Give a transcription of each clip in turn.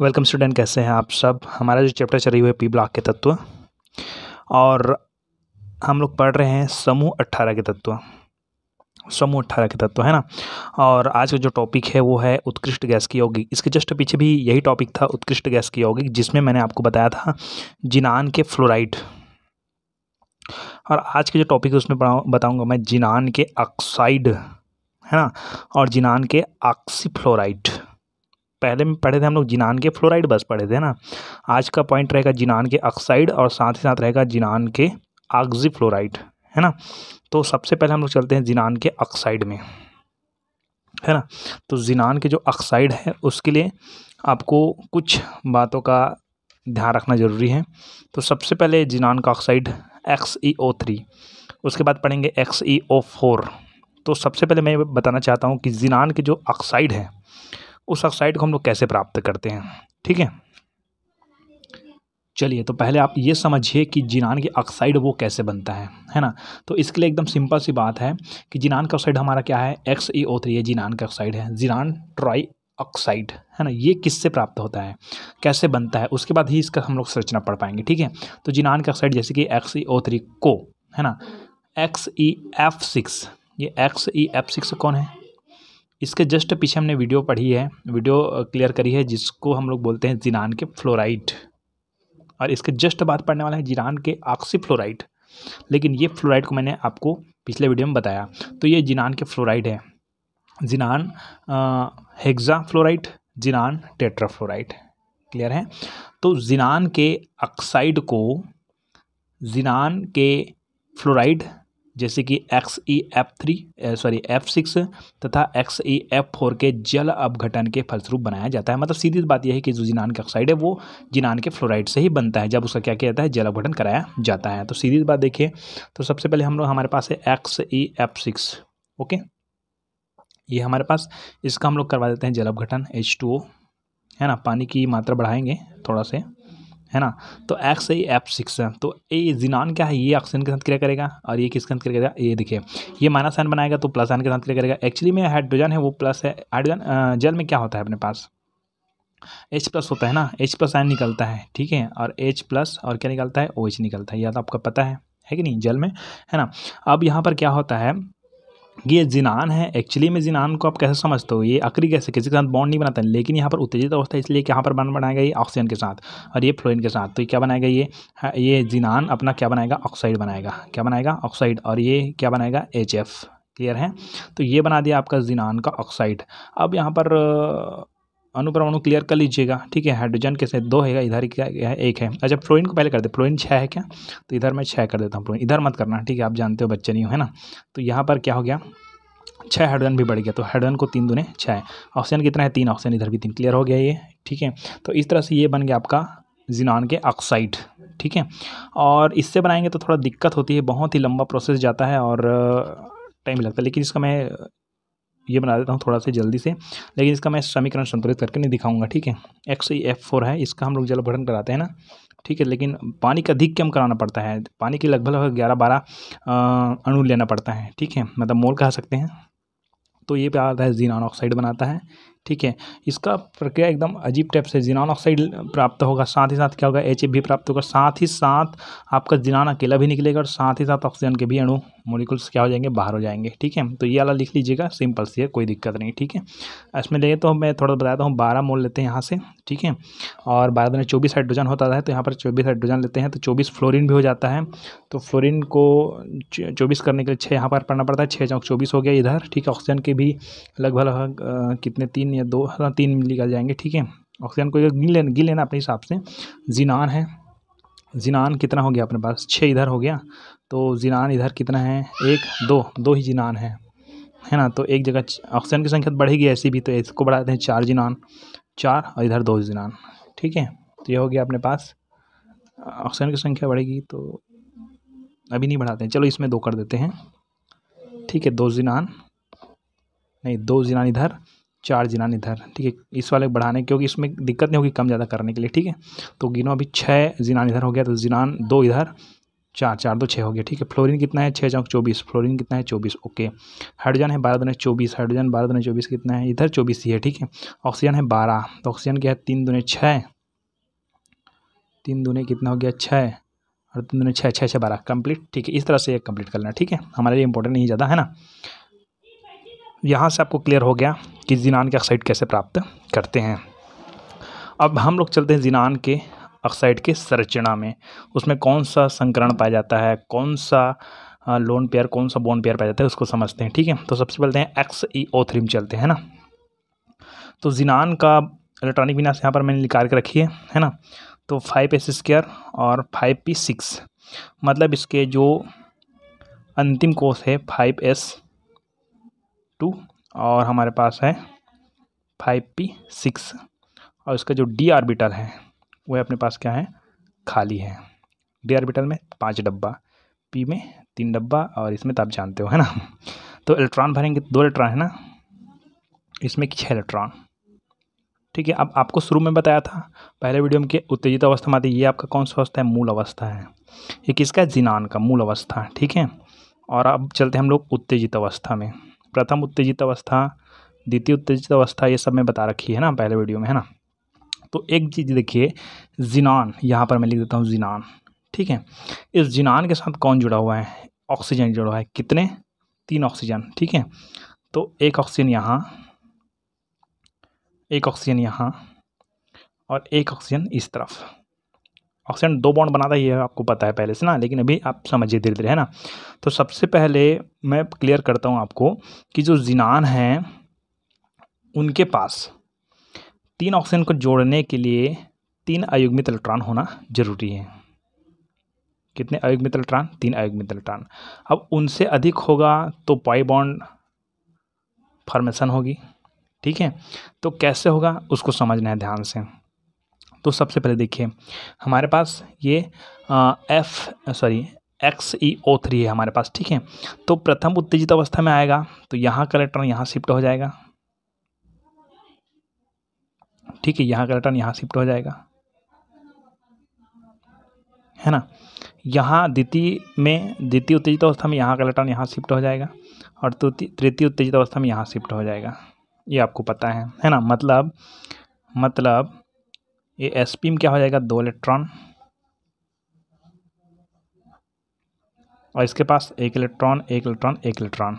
welcome student कैसे हैं आप सब हमारा जो चैप्टर चल रही है पी ब्लॉक के तत्व और हम लोग पढ़ रहे हैं समूह अट्ठारह के तत्व समूह अट्ठारह के तत्व है ना और आज का जो टॉपिक है वो है उत्कृष्ट गैस की यौगिक इसके जस्ट पीछे भी यही टॉपिक था उत्कृष्ट गैस की यौगिक जिसमें मैंने आपको बताया था जिनान के फ्लोराइड और आज के जो टॉपिक है उसमें बताऊँगा मैं जिनान के ऑक्साइड है ना और जिनान के ऑक्सीफ्लोराइड पहले में पढ़े थे हम लोग जिनान के फ्लोराइड बस पढ़े थे ना आज का पॉइंट रहेगा जिनान के ऑक्साइड और साथ ही साथ रहेगा जिनान के आगजी फ्लोराइड है ना तो सबसे पहले हम लोग चलते हैं जिनान के ऑक्साइड में है ना तो जिनान के जो ऑक्साइड है उसके लिए आपको कुछ बातों का ध्यान रखना ज़रूरी है तो सबसे पहले जिनान का oxide X E O three उसके बाद पढ़ेंगे एक्स ई ओ फोर तो सबसे पहले मैं बताना चाहता हूँ कि जिनान के जो ऑक्साइड हैं उस ऑक्साइड को हम लोग कैसे प्राप्त करते हैं ठीक है चलिए तो पहले आप ये समझिए कि जिनान की ऑक्साइड वो कैसे बनता है है ना तो इसके लिए एकदम सिंपल सी बात है कि जिनान का ऑक्साइड हमारा क्या है एक्स ई ओ थ्री है जिनान का ऑक्साइड है जिनान ट्राई ऑक्साइड है ना ये किससे प्राप्त होता है कैसे बनता है उसके बाद ही इसका हम लोग संरचना पढ़ पाएंगे ठीक है तो जिनान का ऑक्साइड जैसे कि एक्स ई ओ थ्री को है ना एक्स ई एफ सिक्स ये एक्स ई एफ सिक्स कौन है इसके जस्ट पीछे हमने वीडियो पढ़ी है वीडियो क्लियर करी है जिसको हम लोग बोलते हैं जिनान के फ्लोराइड और इसके जस्ट बाद पढ़ने वाला है जिनान के ऑक्सी फ्लोराइड लेकिन ये फ्लोराइड को मैंने आपको पिछले वीडियो में बताया तो ये जिनान के फ्लोराइड है जिनान हेग्जा फ्लोराइड जिनान टेट्राफ्लोराइड क्लियर है तो जिनान के ऑक्साइड को जिनान के फ्लोराइड जैसे कि X E F three sorry F six तथा एक्स ई एफ फोर के जल अपघटन के फलस्वरूप बनाया जाता है मतलब सीधी बात यह है कि जो जिनान का ऑक्साइड है वो जिनान के फ्लोराइड से ही बनता है जब उसका क्या किया जाता है जल अपघटन कराया जाता है तो सीधी बात देखिए तो सबसे पहले हम लोग हमारे पास है X E F six okay ये हमारे पास इसका हम लोग करवा देते हैं जल अपघटन एच टू ओ है ना पानी की मात्रा बढ़ाएंगे थोड़ा सा है ना तो एक्स है एफ सिक्स है तो ये जिनान क्या है ये ऑक्सीजन के साथ क्रिया करेगा और ये किसके साथ क्रिया करेगा ये देखिए ये माइनस साइन बनाएगा तो प्लस साइन के साथ क्रिया करेगा एक्चुअली में हाइड्रोजन है वो प्लस है हाइड्रोजन जल में क्या होता है अपने पास H प्लस होता है ना H प्लस आयन निकलता है ठीक है और H प्लस और क्या निकलता है ओ OH निकलता है यह तो आपका पता है है कि नहीं जल में है ना अब यहाँ पर क्या होता है ये जिनान है एक्चुअली में जिनान को आप कैसे समझते हो ये अक्री कैसे किसी के साथ बॉन्ड नहीं बनाता लेकिन यहाँ पर उत्तेजित अवस्था इसलिए कि यहाँ पर बॉन्ड बनाएगा ये ऑक्सीजन के साथ और ये फ्लोरीन के साथ तो ये क्या बनाएगा ये हाँ, ये जिनान अपना क्या बनाएगा ऑक्साइड बनाएगा क्या बनाएगा ऑक्साइड और ये क्या बनाएगा एच क्लियर है तो ये बना दिया आपका जिनान का ऑक्साइड अब यहाँ पर अनुपरमाणु क्लियर कर लीजिएगा ठीक है हाइड्रोजन कैसे दो है इधर क्या है एक है अच्छा फ्लोइन को पहले कर दे फ्लोइन छः है क्या तो इधर मैं छः कर देता हूँ फ्लोइन इधर मत करना ठीक है आप जानते हो बच्चे नहीं हो है ना तो यहाँ पर क्या हो गया छः हाइड्रोजन भी बढ़ गया तो हाइड्रोजन को तीन दूने छः है ऑक्सीजन कितना है तीन ऑक्सीजन इधर भी तीन क्लियर हो गया ये ठीक है तो इस तरह से ये बन गया आपका जिनान के ऑक्साइड ठीक है और इससे बनाएंगे तो थोड़ा दिक्कत होती है बहुत ही लंबा प्रोसेस जाता है और टाइम लगता है लेकिन इसका मैं ये बना देता हूँ थोड़ा सा जल्दी से लेकिन इसका मैं समीकरण संतुलित करके नहीं दिखाऊंगा ठीक है एक्स एफ फोर है इसका हम लोग भरण कराते हैं ना ठीक है लेकिन पानी का अधिक कम कराना पड़ता है पानी की लगभग लगभग ग्यारह बारह अणु लेना पड़ता है ठीक है मतलब मोल कह सकते हैं तो ये आता है जीनान ऑक्साइड बनाता है ठीक है इसका प्रक्रिया एकदम अजीब टाइप से जीनान ऑक्साइड प्राप्त होगा साथ ही साथ क्या होगा एच भी प्राप्त होगा साथ ही साथ आपका जिनान अकेला भी निकलेगा और साथ ही साथ ऑक्सीजन के भी अणु मोलिकुल्स क्या हो जाएंगे बाहर हो जाएंगे ठीक है तो ये वाला लिख लीजिएगा सिंपल सी है कोई दिक्कत नहीं ठीक है इसमें ले तो मैं थोड़ा बताता हूँ बारह मोल लेते हैं यहाँ से ठीक है और बारह दिन चौबीस हाइड्रोजन होता है तो यहाँ पर चौबीस हाइड्रोजन लेते हैं तो चौबीस फ्लोरिन भी हो जाता है तो फ्लोरिन को चौबीस करने के लिए छः यहाँ पर पढ़ना पड़ता है छः चौक चौबीस हो गया इधर ठीक है ऑक्सीजन के भी लगभग कितने तीन या दो हाँ, तीन निकल जाएंगे ठीक है ऑक्सीजन को गिन लेना गिन लेना अपने हिसाब से जीनान है जिनान कितना हो गया अपने पास छः इधर हो गया तो जिनान इधर कितना है एक दो दो ही जिनान है है ना तो एक जगह ऑक्सीजन की संख्या तो बढ़ेगी ऐसी भी तो इसको बढ़ा देते हैं चार जिनान चार और इधर दो जिनान ठीक है तो ये हो गया अपने पास ऑक्सीजन की संख्या बढ़ेगी तो अभी नहीं बढ़ाते हैं चलो इसमें दो कर देते हैं ठीक है दो जिनान नहीं दो जिनान इधर चार जिनान इधर ठीक है इस वाले बढ़ाने क्योंकि इसमें दिक्कत नहीं होगी कम ज़्यादा करने के लिए ठीक है तो गिनो अभी छः जिनान इधर हो गया तो जिनान दो इधर चार चार दो छः हो गया ठीक है फ्लोरीन कितना है छः चौक चौबीस फ्लोरीन कितना है चौबीस ओके हाइड्रोजन है बारह दुनिया चौबीस हाइड्रोजन बारह दुनिया चौबीस कितना है इधर चौबीस ही है ठीक है ऑक्सीजन है बारह तो ऑक्सीजन क्या है तीन दुनिया छः तीन दुने कितना हो गया छः और तीन दुने छः छः छः बारह कम्प्लीट ठीक है इस तरह से कम्प्लीट कंप्लीट लेना ठीक है हमारे लिए इंपॉर्टेंट नहीं ज़्यादा है ना यहाँ से आपको क्लियर हो गया कि जीनान के ऑक्साइड कैसे प्राप्त करते हैं अब हम लोग चलते हैं जीनान के ऑक्साइड के संरचना में उसमें कौन सा संकरण पाया जाता है कौन सा लोन पेयर कौन सा बोन पेयर पाया जाता है उसको समझते हैं ठीक है तो सबसे पहले हैं एक्स ई ओ थ्री में चलते हैं ना तो जिनान का इलेक्ट्रॉनिक विनाश यहाँ पर मैंने निकाल के रखी है है ना तो फाइव एस स्क्र और फाइव पी सिक्स मतलब इसके जो अंतिम कोस है फाइव एस टू और हमारे पास है फाइव पी सिक्स और इसका जो डी आर्बिटल है वह अपने पास क्या है खाली है डी ऑर्बिटल में पाँच डब्बा पी में तीन डब्बा और इसमें तो आप जानते हो है ना तो इलेक्ट्रॉन भरेंगे दो इलेक्ट्रॉन है ना इसमें छः इलेक्ट्रॉन ठीक है अब आपको शुरू में बताया था पहले वीडियो में कि उत्तेजित अवस्था में आती है ये आपका कौन सा अवस्था है मूल अवस्था है ये किसका है जिनान का मूल अवस्था ठीक है और अब चलते हैं हम लोग उत्तेजित अवस्था में प्रथम उत्तेजित अवस्था द्वितीय उत्तेजित अवस्था ये सब मैं बता रखी है ना पहले वीडियो में है ना तो एक चीज़ देखिए जिनान यहाँ पर मैं लिख देता हूँ जिनान ठीक है इस जिनान के साथ कौन जुड़ा हुआ है ऑक्सीजन जुड़ा हुआ है कितने तीन ऑक्सीजन ठीक है तो एक ऑक्सीजन यहाँ एक ऑक्सीजन यहाँ और एक ऑक्सीजन इस तरफ ऑक्सीजन दो बॉन्ड बनाता है ये आपको पता है पहले से ना लेकिन अभी आप समझिए धीरे धीरे है ना तो सबसे पहले मैं क्लियर करता हूँ आपको कि जो जिनान हैं उनके पास तीन ऑक्सीजन को जोड़ने के लिए तीन अयुग्मित इलेक्ट्रॉन होना जरूरी है कितने अयुग्मित इलेक्ट्रॉन तीन अयुग्मित इलेक्ट्रॉन अब उनसे अधिक होगा तो पाई बॉन्ड फॉर्मेशन होगी ठीक है तो कैसे होगा उसको समझना है ध्यान से तो सबसे पहले देखिए हमारे पास ये F sorry X E O three है हमारे पास ठीक है तो प्रथम उत्तेजित अवस्था में आएगा तो यहाँ का इलेक्ट्रॉन यहाँ शिफ्ट हो जाएगा ठीक है यहाँ का रिटर्न यहाँ शिफ्ट हो जाएगा है ना यहाँ द्वितीय में द्वितीय उत्तेजित अवस्था में यहाँ का रिटर्न यहाँ शिफ्ट हो जाएगा और तृतीय उत्तेजित अवस्था में यहाँ शिफ्ट हो जाएगा ये आपको पता है है ना मतलब मतलब ये एस पी में क्या हो जाएगा दो इलेक्ट्रॉन और इसके पास एक इलेक्ट्रॉन एक इलेक्ट्रॉन एक इलेक्ट्रॉन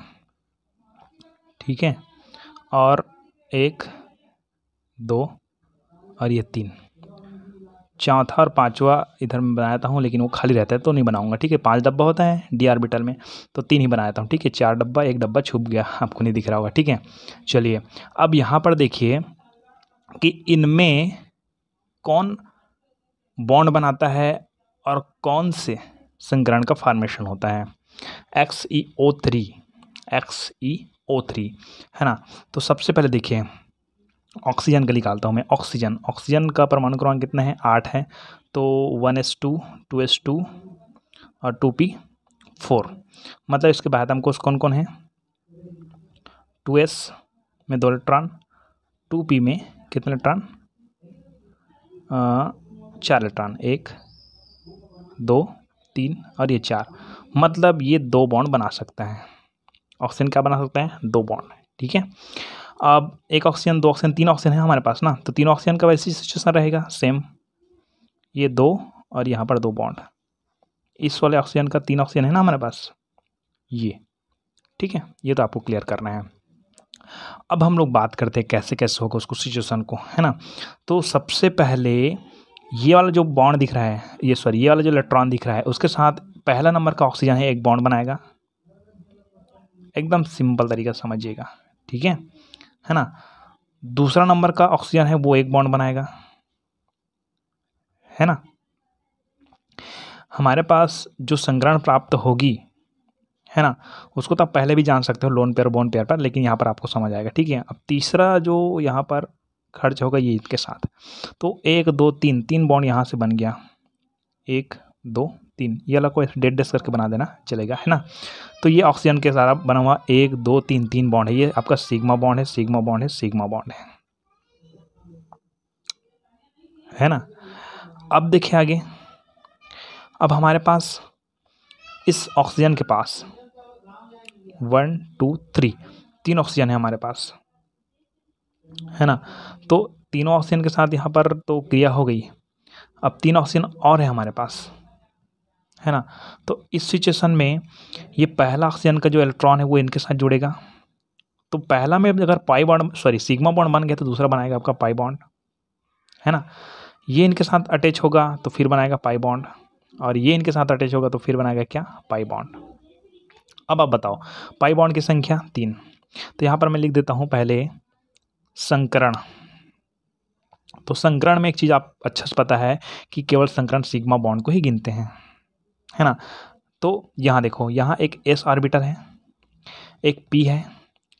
ठीक है और एक दो और ये तीन चौथा और पांचवा इधर मैं बनाता हूँ लेकिन वो खाली रहता है तो नहीं बनाऊँगा ठीक है पांच डब्बा होता है डी आरबिटल में तो तीन ही बनाता हूँ ठीक है चार डब्बा एक डब्बा छुप गया आपको नहीं दिख रहा होगा ठीक है चलिए अब यहाँ पर देखिए कि इनमें कौन बॉन्ड बनाता है और कौन से संकरण का फार्मेशन होता है X E O three X E O three है ना तो सबसे पहले देखिए ऑक्सीजन का निकालता हूँ मैं ऑक्सीजन ऑक्सीजन का परमाणु क्रमांक कितना है आठ है तो one S two two S two और टू पी फोर मतलब इसके बाद हमको कौन कौन है टू एस में दो इलेक्ट्रॉन टू पी में कितने इलेक्ट्रॉन चार इलेक्ट्रॉन एक दो तीन और ये चार मतलब ये दो बॉन्ड बना सकते हैं ऑक्सीजन क्या बना सकते हैं दो बॉन्ड ठीक है अब एक ऑक्सीजन दो ऑक्सीजन तीन ऑक्सीजन है हमारे पास ना तो तीन ऑक्सीजन का वैसे सिचुएसन रहेगा सेम ये दो और यहाँ पर दो बॉन्ड इस वाले ऑक्सीजन का तीन ऑक्सीजन है ना हमारे पास ये ठीक है ये तो आपको क्लियर करना है अब हम लोग बात करते हैं कैसे कैसे होगा उसको सिचुएसन को है ना तो सबसे पहले ये वाला जो बॉन्ड दिख रहा है ये सॉरी ये वाला जो इलेक्ट्रॉन दिख रहा है उसके साथ पहला नंबर का ऑक्सीजन है एक बॉन्ड बनाएगा एकदम सिंपल तरीका समझिएगा ठीक है है ना दूसरा नंबर का ऑक्सीजन है वो एक बॉन्ड बनाएगा है ना हमारे पास जो संग्रहण प्राप्त होगी है ना उसको तो आप पहले भी जान सकते हो लोन पेयर बॉन्ड पेयर पर लेकिन यहाँ पर आपको समझ आएगा ठीक है अब तीसरा जो यहाँ पर खर्च होगा ये इसके साथ तो एक दो तीन तीन बॉन्ड यहाँ से बन गया एक दो तीन ये वाला को डेड डेस्क करके बना देना चलेगा है ना तो ये ऑक्सीजन के सारा बना हुआ एक दो तीन तीन बॉन्ड है ये आपका सिग्मा बॉन्ड है सिग्मा बॉन्ड है सिग्मा बॉन्ड है है ना अब देखिए आगे अब हमारे पास इस ऑक्सीजन के पास वन टू थ्री तीन ऑक्सीजन है हमारे पास है ना तो तीनों ऑक्सीजन के साथ यहाँ पर तो क्रिया हो गई अब तीन ऑक्सीजन और है हमारे पास है ना तो इस सिचुएशन में ये पहला ऑक्सीजन का जो इलेक्ट्रॉन है वो इनके साथ जुड़ेगा तो पहला में अगर pi bond sorry sigma bond बन गया तो दूसरा बनाएगा आपका पाई बॉन्ड है ना ये इनके साथ अटैच होगा तो फिर बनाएगा पाई बॉन्ड और ये इनके साथ अटैच होगा तो फिर बनाएगा क्या पाई बॉन्ड अब आप बताओ पाई बॉन्ड की संख्या तीन तो यहाँ पर मैं लिख देता हूँ पहले संकरण तो संकरण में एक चीज़ आप अच्छा से पता है कि केवल संकरण सिग्मा बॉन्ड को ही गिनते हैं है ना तो यहाँ देखो यहाँ एक एस ऑर्बिटर है एक पी है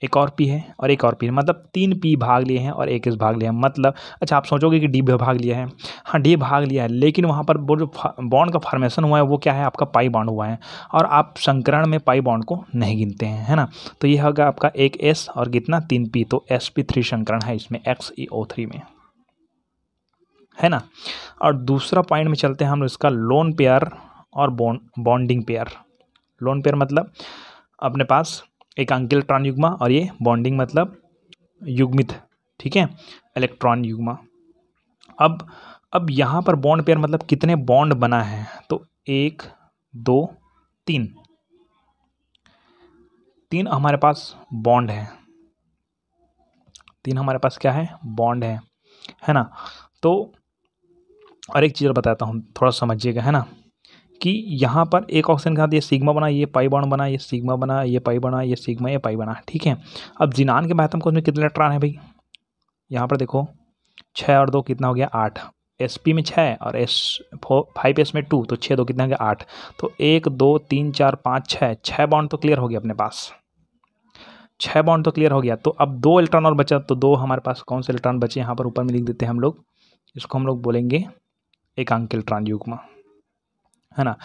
एक और पी है और एक और पी है मतलब तीन पी भाग लिए हैं और एक एस भाग लिया है मतलब अच्छा आप सोचोगे कि डी भाग लिया है हाँ डी भाग लिया है लेकिन वहाँ पर वो जो बॉन्ड का फॉर्मेशन हुआ है वो क्या है आपका पाई बॉन्ड हुआ है और आप संकरण में पाई बॉन्ड को नहीं गिनते हैं है ना तो ये होगा आपका एक एस और कितना तीन पी तो एस पी थ्री संकरण है इसमें एक्स ई ओ थ्री में है ना और दूसरा पॉइंट में चलते हैं हम इसका लोन पेयर और bond bonding pair lone pair मतलब अपने पास एक अंकिल ट्रॉन युग्मा और ये बॉन्डिंग मतलब युग्मित ठीक है इलेक्ट्रॉन युग्मा अब अब यहाँ पर बॉन्ड पेयर मतलब कितने बॉन्ड बना है तो एक दो तीन तीन हमारे पास बॉन्ड है तीन हमारे पास क्या है बॉन्ड है है ना तो और एक चीज़ बताता हूँ थोड़ा समझिएगा है ना कि यहाँ पर एक ऑक्सीजन के साथ ये सिग्मा बना ये पाई बॉन्ड बना ये सिग्मा बना ये पाई बना ये सिग्मा ये पाई बना ठीक है अब जिनान के महत्म को उसमें कितने इलेक्ट्रॉन है भाई यहाँ पर देखो छः और दो कितना हो गया आठ एस पी में छः और एस फो फाइव एस में टू तो छः दो कितना हो गया आठ तो एक दो तीन चार पाँच छः छः बॉन्ड तो क्लियर हो गया अपने पास छः बॉन्ड तो क्लियर हो गया तो अब दो इलेक्ट्रॉन और बचा तो दो हमारे पास कौन से इलेक्ट्रॉन बचे यहाँ पर ऊपर में लिख देते हैं हम लोग इसको हम लोग बोलेंगे एकांक इलेक्ट्रॉन युग्मा है ना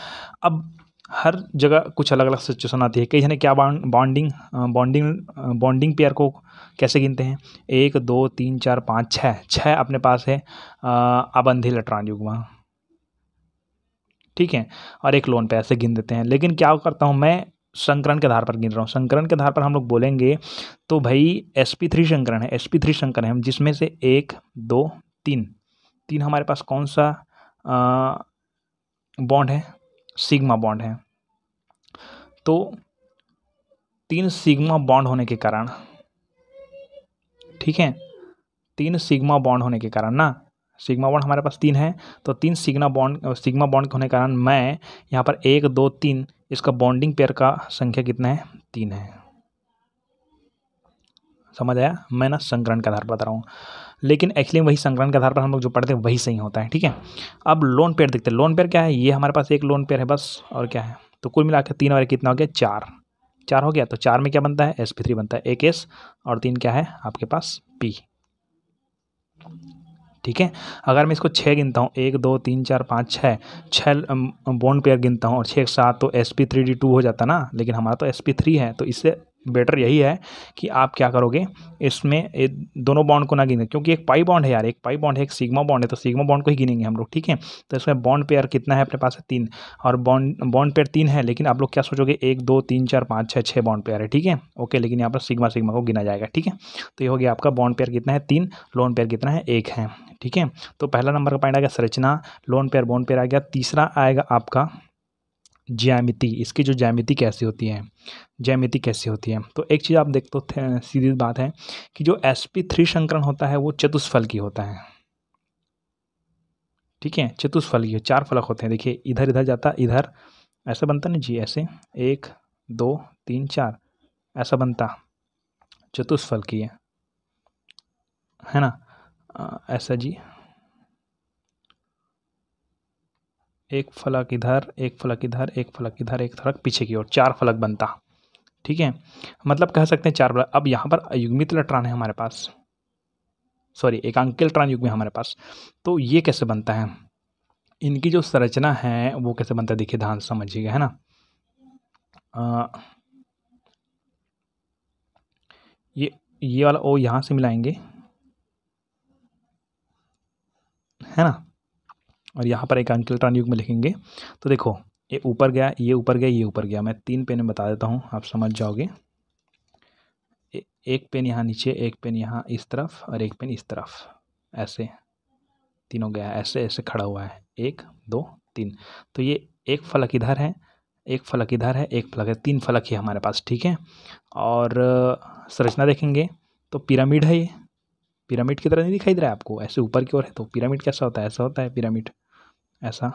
अब हर जगह कुछ अलग अलग सिचुएशन आती है कई जने क्या बॉन्डिंग बॉन्डिंग बॉन्डिंग पेयर को कैसे गिनते हैं एक दो तीन चार पाँच छः छः अपने पास है अबंधी इलेक्ट्रॉन युगमा ठीक है और एक लोन पे ऐसे गिन देते हैं लेकिन क्या करता हूँ मैं संकरण के आधार पर गिन रहा हूँ संकरण के आधार पर हम लोग बोलेंगे तो भाई एस पी थ्री संकरण है एस पी थ्री संकरण है जिसमें से एक दो तीन तीन हमारे पास कौन सा बॉन्ड है सिग्मा बॉन्ड है तो तीन सिग्मा बॉन्ड होने के कारण ठीक है तीन सिग्मा बॉन्ड होने के कारण ना सिग्मा बॉन्ड हमारे पास तीन है तो तीन सिग्मा बॉन्ड सिग्मा बॉन्ड होने के कारण मैं यहाँ पर एक दो तीन इसका बॉन्डिंग पेयर का संख्या कितना है तीन है समझ आया मैं ना संकरण के आधार पर बता रहा हूँ लेकिन एक्चुअली वही संक्रांत के आधार पर हम लोग जो पढ़ते हैं वही सही होता है ठीक है अब लोन पेयर देखते हैं लोन पेयर क्या है ये हमारे पास एक लोन पेयर है बस और क्या है तो कुल मिला के तीन और कितना हो गया चार चार हो गया तो चार में क्या बनता है एस पी थ्री बनता है एक एस और तीन क्या है आपके पास पी ठीक है अगर मैं इसको छः गिनता हूँ एक दो तीन चार पाँच छः छः बॉन्ड पेयर गिनता हूँ और छः सात तो S P three D two हो जाता ना लेकिन हमारा तो एस पी थ्री है तो इससे बेटर यही है कि आप क्या करोगे इसमें दोनों बॉन्ड को ना गिने क्योंकि एक पाई बॉन्ड है यार एक पाई बॉन्ड है एक सिग्मा बॉन्ड है तो सिग्मा बॉन्ड को ही गिनेंगे हम लोग ठीक है तो इसमें बॉन्ड पेयर कितना है अपने पास है तीन और बॉन्ड बॉन्ड पेयर तीन है लेकिन आप लोग क्या सोचोगे एक दो तीन चार पाँच छः छः बॉन्ड पेयर है ठीक है ओके लेकिन यहाँ पर सिग्मा सिग्मा को गिना जाएगा ठीक है तो ये हो गया आपका बॉन्ड पेयर कितना है तीन लोन पेयर कितना है एक है ठीक है तो पहला नंबर का पॉइंट आ गया संरचना लोन पेयर बॉन्ड पेयर आ गया तीसरा आएगा आपका ज्यामिति इसकी जो ज्यामिति कैसी होती है ज्यामिति कैसी होती है तो एक चीज़ आप देखते तो हो सीधी बात है कि जो एस पी थ्री संकरण होता है वो चतुष्फल की होता है ठीक है चतुष्फल की चार फलक होते हैं देखिए इधर इधर जाता इधर ऐसा बनता ना जी ऐसे एक दो तीन चार ऐसा बनता चतुष्फल की है है ना ऐसा जी एक फलक इधर एक फलक इधर एक फलक इधर एक फलक पीछे की ओर चार फलक बनता ठीक है मतलब कह सकते हैं चार फलक अब यहाँ पर अयुग्मित इलेक्ट्रॉन है हमारे पास सॉरी एकांकी इलेक्ट्रॉन युग्म है हमारे पास तो ये कैसे बनता है इनकी जो संरचना है वो कैसे बनता है देखिए ध्यान समझिएगा है ना आ, ये ये वाला ओ यहाँ से मिलाएंगे है ना और यहाँ पर एक अंकिल ट्रान युग में लिखेंगे तो देखो ये ऊपर गया ये ऊपर गया ये ऊपर गया मैं तीन पेन में बता देता हूँ आप समझ जाओगे ए, एक पेन यहाँ नीचे एक पेन यहाँ इस तरफ और एक पेन इस तरफ ऐसे तीनों गया ऐसे ऐसे खड़ा हुआ है एक दो तीन तो ये एक फलक इधर है एक फलक इधर है एक फलक है तीन फलक ही हमारे पास ठीक है और संरचना देखेंगे तो पिरामिड है ये पिरामिड की तरह नहीं दिखाई दे रहा है आपको ऐसे ऊपर की ओर है तो पिरामिड कैसा होता है ऐसा होता है पिरामिड ऐसा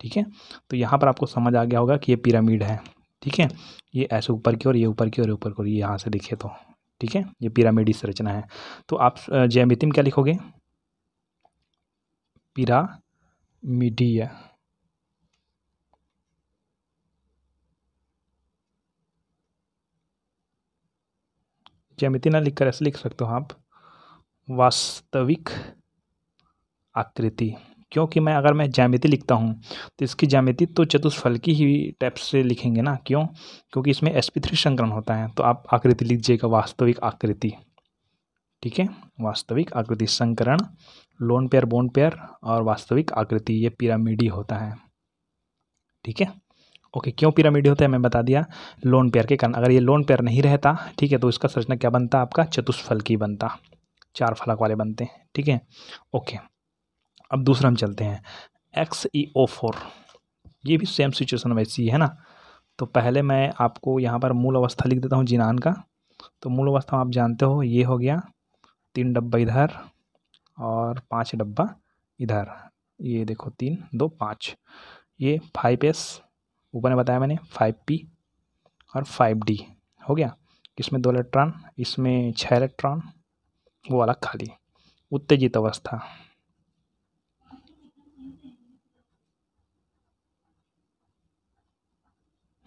ठीक है तो यहाँ पर आपको समझ आ गया होगा कि ये पिरामिड है ठीक है ये ऐसे ऊपर की और ये ऊपर की और ऊपर की ये यहाँ से दिखे तो ठीक है ये पिरामिड इस रचना है तो आप जयमिति में क्या लिखोगे पिरामिडीय जयमिति ना लिखकर ऐसे लिख सकते हो आप वास्तविक आकृति क्योंकि मैं अगर मैं ज्यामिति लिखता हूँ तो इसकी ज्यामिति तो चतुष्फल की ही टाइप से लिखेंगे ना क्यों क्योंकि इसमें एस पी थ्री संकरण होता है तो आप आकृति लीजिएगा वास्तविक आकृति ठीक है वास्तविक आकृति संकरण लोन पेयर बोन पेयर और वास्तविक आकृति ये पिरामिडी होता है ठीक है ओके क्यों पिरामिडी होता है मैं बता दिया लोन पेयर के कारण अगर ये लोन पेयर नहीं रहता ठीक है तो इसका संरचना क्या बनता आपका चतुष्फल की बनता चार फलक वाले बनते हैं ठीक है ओके अब दूसरा हम चलते हैं एक्स ई ओ फोर ये भी सेम सिचुएशन वैसी है ना तो पहले मैं आपको यहाँ पर मूल अवस्था लिख देता हूँ जिनान का तो मूल अवस्था आप जानते हो ये हो गया तीन डब्बा इधर और पाँच डब्बा इधर ये देखो तीन दो पाँच ये फाइव एस ऊपर ने बताया मैंने फाइव पी और फाइव डी हो गया इसमें दो इलेक्ट्रॉन इसमें छः इलेक्ट्रॉन वो वाला खाली उत्तेजित अवस्था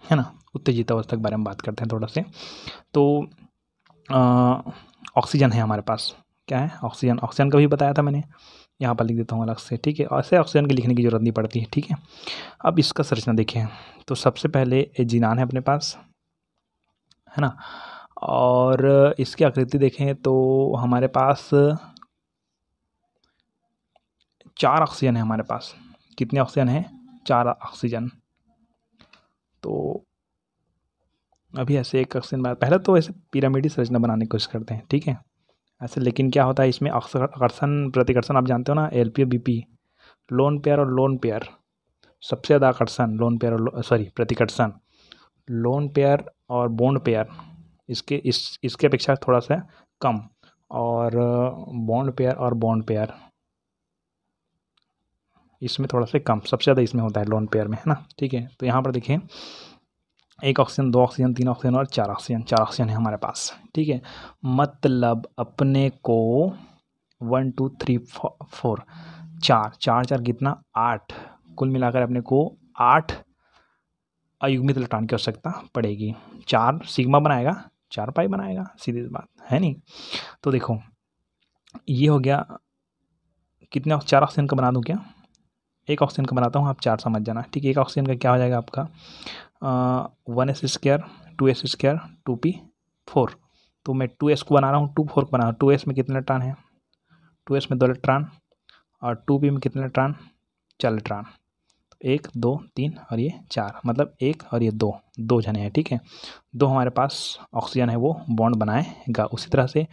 है ना उत्तेजित अवस्था के बारे में बात करते हैं थोड़ा से तो ऑक्सीजन है हमारे पास क्या है ऑक्सीजन ऑक्सीजन का भी बताया था मैंने यहाँ पर लिख देता हूँ अलग से ठीक है ऐसे ऑक्सीजन की लिखने की ज़रूरत नहीं पड़ती है ठीक है अब इसका संरचना देखें तो सबसे पहले जिनान है अपने पास है ना और इसकी आकृति देखें तो हमारे पास चार ऑक्सीजन है हमारे पास कितने ऑक्सीजन है चार ऑक्सीजन तो अभी ऐसे एक क्वेश्चन बात पहले तो ऐसे पिरामिड संरचना बनाने की कोशिश करते हैं ठीक है ऐसे लेकिन क्या होता है इसमें आकर्षण प्रतिकर्षण आप जानते हो ना L P B P lone pair और लोन पेयर सबसे ज़्यादा आकर्षण लोन पेयर और सॉरी प्रतिकर्षण लोन पेयर और बॉन्ड पेयर इसके इस इसके अपेक्षा थोड़ा सा कम और बॉन्ड पेयर और बॉन्ड पेयर इसमें थोड़ा सा कम सबसे ज़्यादा इसमें होता है लोन पेयर में है ना ठीक है तो यहाँ पर देखें एक ऑक्सीजन दो ऑक्सीजन तीन ऑक्सीजन और चार ऑक्सीजन चार ऑक्सीजन है हमारे पास ठीक है मतलब अपने को वन टू थ्री फोर चार चार चार कितना आठ कुल मिलाकर अपने को आठ अयुग्मित इलेक्ट्रॉन की आवश्यकता पड़ेगी चार सिग्मा बनाएगा चार पाई बनाएगा सीधी बात है नहीं तो देखो ये हो गया कितने चार ऑक्सीजन का बना दूँ क्या एक ऑक्सीजन का बनाता हूँ आप चार समझ जाना ठीक है एक ऑक्सीजन का क्या हो जाएगा आपका one S square two S square two P four तो मैं टू एस को बना रहा हूँ टू फोर को बना रहा हूँ टू एस में कितने इलेक्ट्रॉन है टू एस में दो इलेक्ट्रॉन और टू पी में कितने इलेक्ट्रॉन चार इलेक्ट्रॉन तो एक दो तीन और ये चार मतलब एक और ये दो दो जने हैं ठीक है दो हमारे पास ऑक्सीजन है वो बॉन्ड बनाएगा उसी तरह से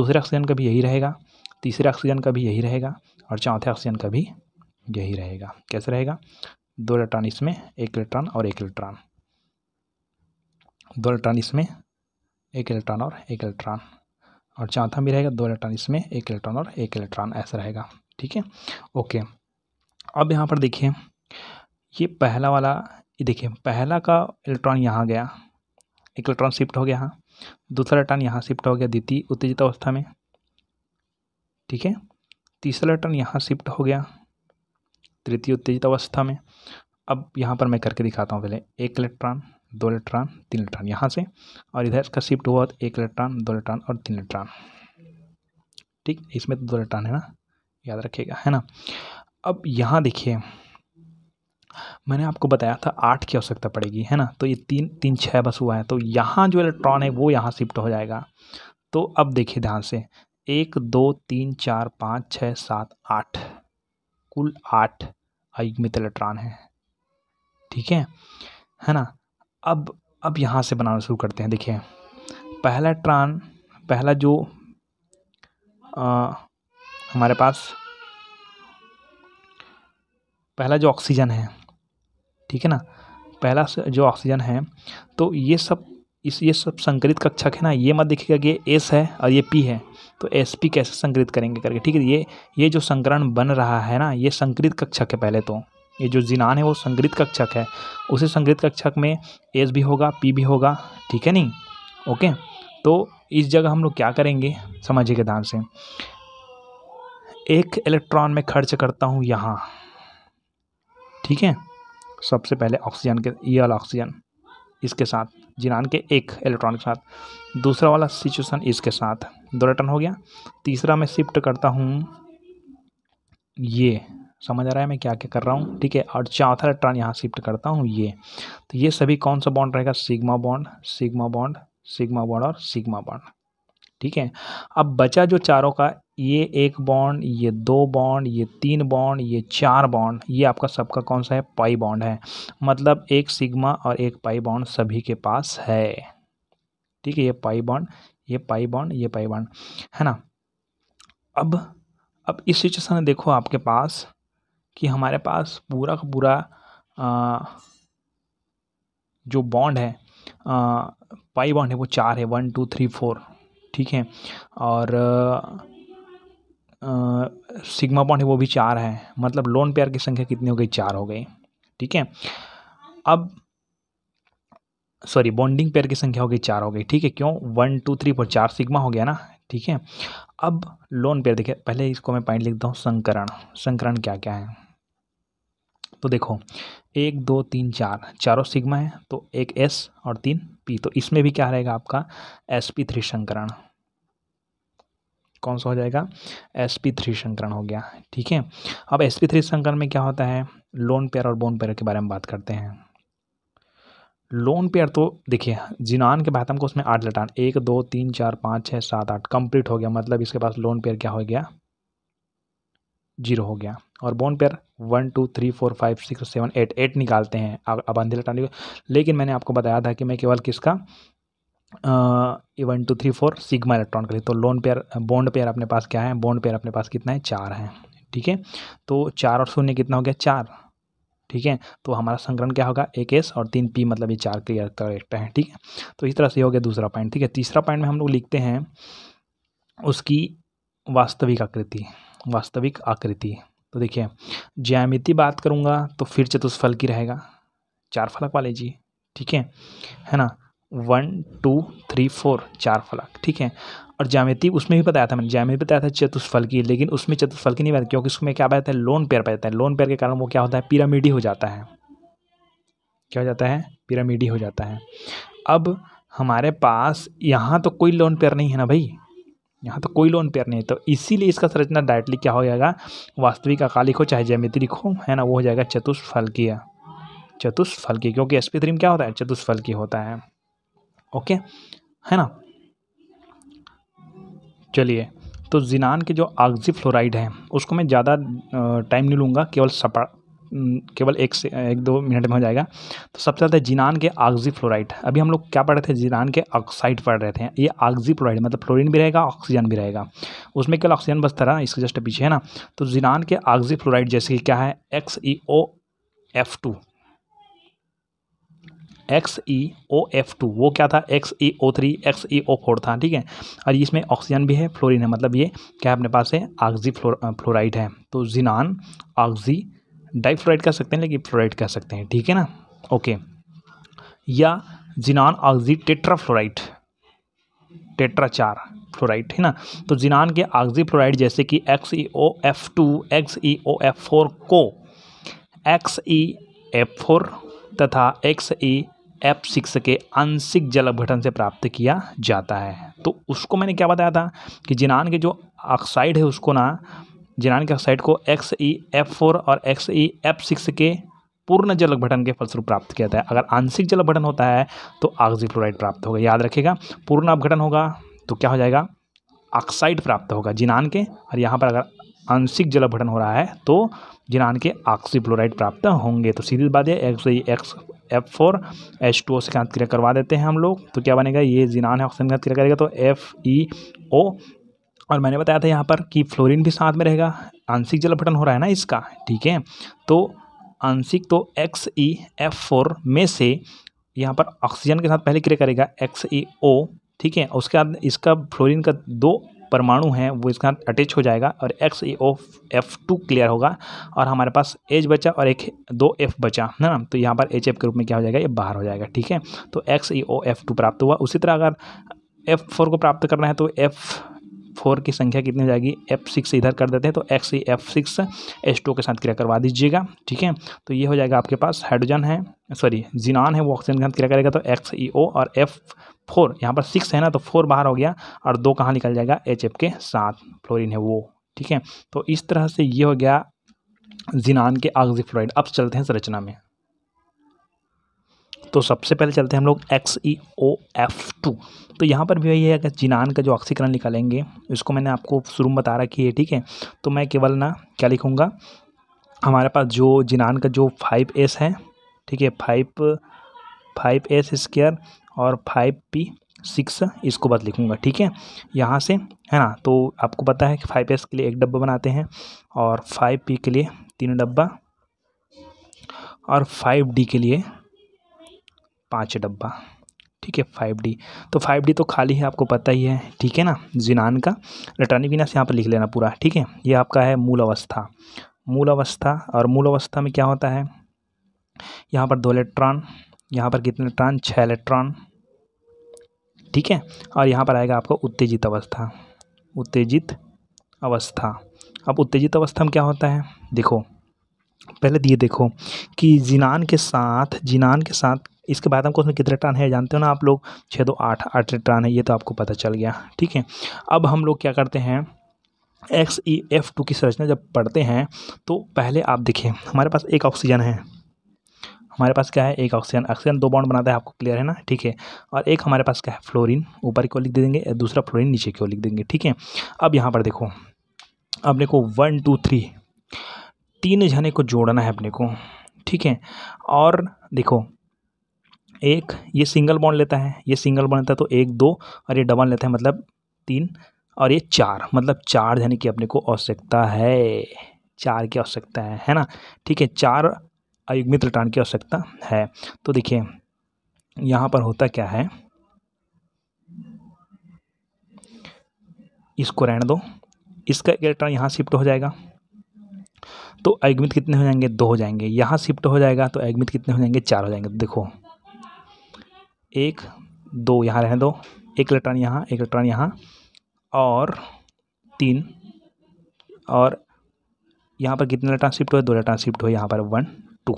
दूसरे ऑक्सीजन का भी यही रहेगा तीसरे ऑक्सीजन का भी यही रहेगा और चौथे ऑक्सीजन का भी यही रहेगा कैसे रहेगा दो इलेक्ट्रॉन इसमें एक इलेक्ट्रॉन और एक इलेक्ट्रॉन दो इलेक्ट्रॉन इसमें एक इलेक्ट्रॉन और एक इलेक्ट्रॉन और चौथा भी रहेगा दो इलेक्ट्रॉन इसमें एक इलेक्ट्रॉन और एक इलेक्ट्रॉन ऐसा रहेगा ठीक है ओके अब यहाँ पर देखिए ये पहला वाला ये देखिए पहला का इलेक्ट्रॉन यहाँ गया एक इलेक्ट्रॉन शिफ्ट हो गया यहाँ दूसरा इलेक्ट्रॉन यहाँ शिफ्ट हो गया द्वितीय उत्तेजित अवस्था में ठीक है तीसरा इलेक्ट्रॉन यहाँ शिफ्ट हो गया तृतीय उत्तेजित अवस्था में अब यहाँ पर मैं करके दिखाता हूँ पहले एक इलेक्ट्रॉन दो इलेक्ट्रॉन तीन इलेक्ट्रॉन यहाँ से और इधर इसका शिफ्ट हुआ तो एक इलेक्ट्रॉन दो इलेक्ट्रॉन और तीन इलेक्ट्रॉन ठीक इसमें तो दो इलेक्ट्रॉन है ना याद रखिएगा है ना अब यहाँ देखिए मैंने आपको बताया था आठ की आवश्यकता पड़ेगी है ना तो ये तीन तीन छः बस हुआ है तो यहाँ जो इलेक्ट्रॉन है वो यहाँ शिफ्ट हो जाएगा तो अब देखिए ध्यान से एक दो तीन चार पाँच छः सात आठ कुल आठ आयुग में है ठीक है है ना अब अब यहाँ से बनाना शुरू करते हैं देखिए पहला ट्रान पहला जो आ, हमारे पास पहला जो ऑक्सीजन है ठीक है ना पहला जो ऑक्सीजन है तो ये सब इस ये सब संकरित कक्षक है ना ये मत देखिएगा कि ये एस है और ये पी है तो एस पी कैसे संकृत करेंगे करके ठीक है ये ये जो संकरण बन रहा है ना ये संकृत कक्षक है पहले तो ये जो जिनान है वो संकृत कक्षक है उसी संकृत कक्षक में एस भी होगा पी भी होगा ठीक है नहीं ओके तो इस जगह हम लोग क्या करेंगे समझिए ध्यान से एक इलेक्ट्रॉन में खर्च करता हूँ यहाँ ठीक है सबसे पहले ऑक्सीजन के ये वाला ऑक्सीजन इसके साथ जिनान के एक इलेक्ट्रॉन के साथ दूसरा वाला सिचुएशन इसके साथ दो रिटर्न हो गया तीसरा मैं शिफ्ट करता हूँ ये समझ आ रहा है मैं क्या क्या कर रहा हूँ ठीक है और चौथा इलेक्ट्रॉन यहाँ शिफ्ट करता हूँ ये तो ये सभी कौन सा बॉन्ड रहेगा sigma bond sigma bond sigma bond और सिग्मा बॉन्ड ठीक है अब बचा जो चारों का ये एक बॉन्ड ये दो बॉन्ड ये तीन बॉन्ड ये चार बॉन्ड ये आपका सबका कौन सा है पाई बॉन्ड है मतलब एक सिग्मा और एक पाई बॉन्ड सभी के पास है ठीक है ये पाई बॉन्ड ये पाई बॉन्ड ये पाई बॉन्ड है ना अब अब इस सिचुएशन में देखो आपके पास कि हमारे पास पूरा का पूरा जो बॉन्ड है आ, पाई बॉन्ड है वो चार है वन टू थ्री फोर ठीक है और सिग्मा पॉइंट है वो भी चार है मतलब लोन पेयर की संख्या कितनी हो गई चार हो गई ठीक है अब सॉरी बॉन्डिंग पेयर की संख्या हो गई चार हो गई ठीक है क्यों वन टू थ्री फोर चार सिग्मा हो गया ना ठीक है अब लोन पेयर देखिए पहले इसको मैं पॉइंट लिखता हूँ संकरण संकरण क्या क्या है तो देखो एक दो तीन चार चारों सिग्मा है तो एक एस और तीन पी तो इसमें भी क्या रहेगा आपका एस पी थ्री संकरण कौन सा हो जाएगा एस पी थ्री संकरण हो गया ठीक है अब एस पी थ्री संकरण में क्या होता है लोन पेयर और बोन पेयर के बारे में बात करते हैं लोन पेयर तो देखिए जिनान के बाद हमको उसमें आठ लटान एक दो तीन चार पाँच छः सात आठ कंप्लीट हो गया मतलब इसके पास लोन पेयर क्या हो गया जीरो हो गया और bond pair one two three four five six seven eight eight निकालते हैं अब अंधे लटान लेकिन मैंने आपको बताया था कि मैं केवल किसका one two three four sigma electron के लिए तो लोन पेयर बॉन्ड पेयर अपने पास क्या है बॉन्ड पेयर अपने पास कितना है चार है ठीक है तो चार और शून्य कितना हो गया चार ठीक है तो हमारा संकरण क्या होगा एक एस और तीन पी मतलब ये चार क्लियर करेक्ट है ठीक है तो इस तरह से हो गया दूसरा पॉइंट ठीक है तीसरा पॉइंट में हम लोग लिखते हैं उसकी वास्तविक आकृति वास्तविक आकृति तो देखिए ज्यामिति बात करूँगा तो फिर चतुष्फल की रहेगा चार फलक वाले जी ठीक है है ना वन टू थ्री फोर चार फलक ठीक है और जामिति उसमें भी बताया था मैंने जामिति बताया था चतुष्फलकी लेकिन उसमें की नहीं बताया क्योंकि उसमें क्या बताया है लोन पेयर पाया जाता है लोन पेयर के कारण वो क्या होता है पिरामिडी हो जाता है क्या हो जाता है पिरामिडी हो जाता है अब हमारे पास यहाँ तो कोई लोन पेयर नहीं है ना भाई यहाँ तो कोई लोन पेयर नहीं है तो इसीलिए इसका संरचना डायरेक्टली क्या हो जाएगा वास्तविक अकालिक हो चाहे जैमिति लिखो है ना वो हो जाएगा चतुष्फल की क्योंकि एस पी थ्री में क्या होता है की होता है ओके है ना चलिए तो जिनान के जो आगजी फ्लोराइड है उसको मैं ज़्यादा टाइम नहीं लूँगा केवल सपा केवल एक से एक दो मिनट में हो जाएगा तो सबसे ज़्यादा जिनान के आगजी फ्लोराइड अभी हम लोग क्या पढ़ रहे थे जिनान के ऑक्साइड पढ़ रहे थे ये आगजी फ्लोराइड मतलब फ्लोरीन भी रहेगा ऑक्सीजन भी रहेगा उसमें केवल ऑक्सीजन बस तरह इसके जस्ट पीछे है ना तो जिनान के आगजी फ्लोराइड जैसे कि क्या है X E O F two X E O F two वो क्या था X E O three X E O four था ठीक है और इसमें ऑक्सीजन भी है फ्लोरिन है मतलब ये क्या अपने पास है आगजी फ्लोर फ्लोराइड है तो जिनान आगजी डाइफ्लोराइड कह सकते हैं लेकिन फ्लोराइड कह सकते हैं ठीक है ना ओके या जिनान आगजी टेट्रा टेट्राचार फ्लोराइड है ना तो जिनान के आगजी फ्लोराइड जैसे कि X E O F two X E O F four को एक्स ई एफ फोर तथा X E e F six के आंशिक जल अपघटन से प्राप्त किया जाता है तो उसको मैंने क्या बताया था कि जिनान के जो ऑक्साइड है उसको ना जिनान के ऑक्साइड को एक्स ई एफ फोर और X E e F six के पूर्ण जल अपघटन के फलस्वरूप प्राप्त किया जाता है अगर आंशिक जल अपघटन होता है तो ऑक्सी फ्लोराइड प्राप्त होगा याद रखेगा पूर्ण अपघटन होगा तो क्या हो जाएगा ऑक्साइड प्राप्त होगा जिनान के और यहाँ पर अगर आंशिक जल अपघटन हो रहा है तो जिनान के फ्लोराइड प्राप्त होंगे तो सीधी बात है X E X F four H two O से कहाँ क्रिया करवा देते हैं हम लोग तो क्या बनेगा ये जीनान है ऑक्सीजन घात क्रिया करेगा तो एफ ई ओ और मैंने बताया था यहाँ पर कि फ्लोरीन भी साथ में रहेगा आंशिक जल हो रहा है ना इसका ठीक है तो आंशिक तो एक्स ई एफ फोर में से यहाँ पर ऑक्सीजन के साथ पहले क्रिया करेगा एक्स ई ओ ठीक है उसके बाद इसका फ्लोरीन का दो परमाणु हैं वो इसके साथ अटैच हो जाएगा और X A O F two clear होगा और हमारे पास एच बचा और एक दो एफ बचा है ना तो यहाँ पर एच एफ के रूप में क्या हो जाएगा ये बाहर हो जाएगा ठीक है तो X A O F two प्राप्त हुआ उसी तरह अगर एफ फोर को प्राप्त करना है तो एफ फोर की संख्या कितनी हो जाएगी एफ सिक्स इधर कर देते हैं तो X F six S two के साथ क्रिया करवा दीजिएगा ठीक है तो ये हो जाएगा आपके पास हाइड्रोजन है सॉरी जिनान है वो ऑक्सीजन के साथ क्रिया करेगा तो एक्स ई ओ और एफ फोर यहाँ पर सिक्स है ना तो फोर बाहर हो गया और दो कहाँ निकल जाएगा एच एफ के साथ फ्लोरिन है वो ठीक है तो इस तरह से ये हो गया जिनान के आक्जी फ्लोराइड अब चलते हैं संरचना में तो सबसे पहले चलते हैं हम लोग X E O F two तो यहाँ पर भी वही है अगर जिनान का जो ऑक्सीकरण निकालेंगे इसको मैंने आपको शुरू में बता रखी है ठीक है तो मैं केवल ना क्या लिखूँगा हमारे पास जो जिनान का जो फाइव एस है ठीक है फाइव फाइव एस स्क्र और फाइव पी सिक्स इसको बस लिखूँगा ठीक है यहाँ से है ना तो आपको पता है कि फाइव एस के लिए एक डब्बा बनाते हैं और फाइव पी के लिए तीन डब्बा और फाइव डी के लिए पाँच डब्बा ठीक है फाइव डी तो फाइव डी तो खाली है आपको पता ही है ठीक है ना जिनान का से यहाँ पर लिख लेना पूरा ठीक है ये आपका है मूल अवस्था मूल अवस्था और मूल अवस्था में क्या होता है यहाँ पर दो इलेक्ट्रॉन यहाँ पर कितने इलेक्ट्रॉन छः इलेक्ट्रॉन ठीक है और यहाँ पर आएगा आपको उत्तेजित अवस्था उत्तेजित अवस्था अब उत्तेजित अवस्था में क्या होता है देखो पहले दिए देखो कि जिनान के साथ जिनान के साथ इसके बाद हमको उसमें कितने टर्न है जानते हो ना आप लोग छः दो आठ आठ टर्न है ये तो आपको पता चल गया ठीक है अब हम लोग क्या करते हैं एक्स ई एफ टू की संरचना जब पढ़ते हैं तो पहले आप देखें हमारे पास एक ऑक्सीजन है हमारे पास क्या है एक ऑक्सीजन ऑक्सीजन दो बॉन्ड बनाता है आपको क्लियर है ना ठीक है और एक हमारे पास क्या है फ्लोरीन ऊपर की ओर लिख दे देंगे दूसरा फ्लोरीन नीचे की ओर लिख देंगे ठीक है अब यहाँ पर देखो अब देखो वन टू थ्री तीन जने को जोड़ना है अपने को ठीक है और देखो एक ये सिंगल बॉन्ड लेता है ये सिंगल बॉन्ड लेता है तो एक दो और ये डबल लेता है मतलब तीन और ये चार मतलब चार यानी कि अपने को आवश्यकता है चार की आवश्यकता है है ना ठीक है चार अयुग्मित रिटर्न की आवश्यकता है तो देखिए यहाँ पर होता क्या है इसको रहने दो इसका एक इलेक्ट्रॉन यहाँ शिफ्ट हो जाएगा तो अयुग्मित कितने हो जाएंगे दो हो जाएंगे यहाँ शिफ्ट हो जाएगा तो अयुग्मित कितने हो जाएंगे चार हो जाएंगे देखो एक दो यहाँ रहने दो एक इलेक्ट्रॉन यहाँ एक इलेक्ट्रॉन यहाँ और तीन और यहाँ पर कितने इलेक्ट्रॉन शिफ्ट हुए दो इलेक्ट्रॉन शिफ्ट हुए यहाँ पर वन टू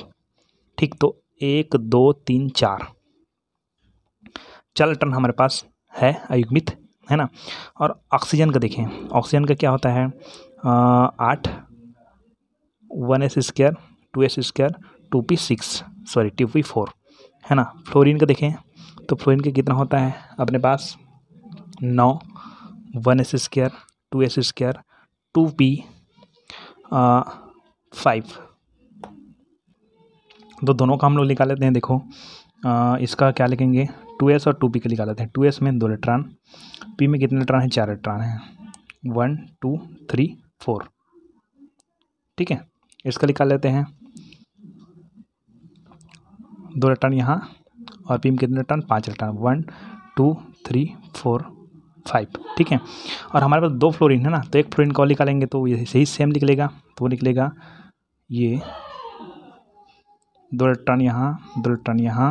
ठीक तो एक दो तीन चार चार इलेक्ट्रॉन हमारे पास है अयुग्मित है ना और ऑक्सीजन का देखें ऑक्सीजन का क्या होता है आठ one S square two S square two P six sorry two P four है ना फ्लोरीन का देखें तो फ्लोइन के कितना होता है अपने पास नौ one S square two S square two P five तो दोनों का हम लोग निकाल लेते हैं देखो आ, इसका क्या लिखेंगे टू एस और टू पी का निकाल लेते हैं टू एस में दो इलेक्ट्रॉन पी में कितने इलेक्ट्रॉन है चार इलेक्ट्रॉन है वन टू थ्री फोर ठीक है इसका निकाल लेते हैं दो इलेक्ट्रॉन यहाँ और बीम कितने रिटर्न पाँच टन one two three four five ठीक है और हमारे पास दो फ्लोरिन है ना तो एक फ्लोरिन कॉल निकालेंगे तो ये सही सेम निकलेगा तो वो निकलेगा ये दो इलेक्ट्रॉन यहाँ दो टन यहाँ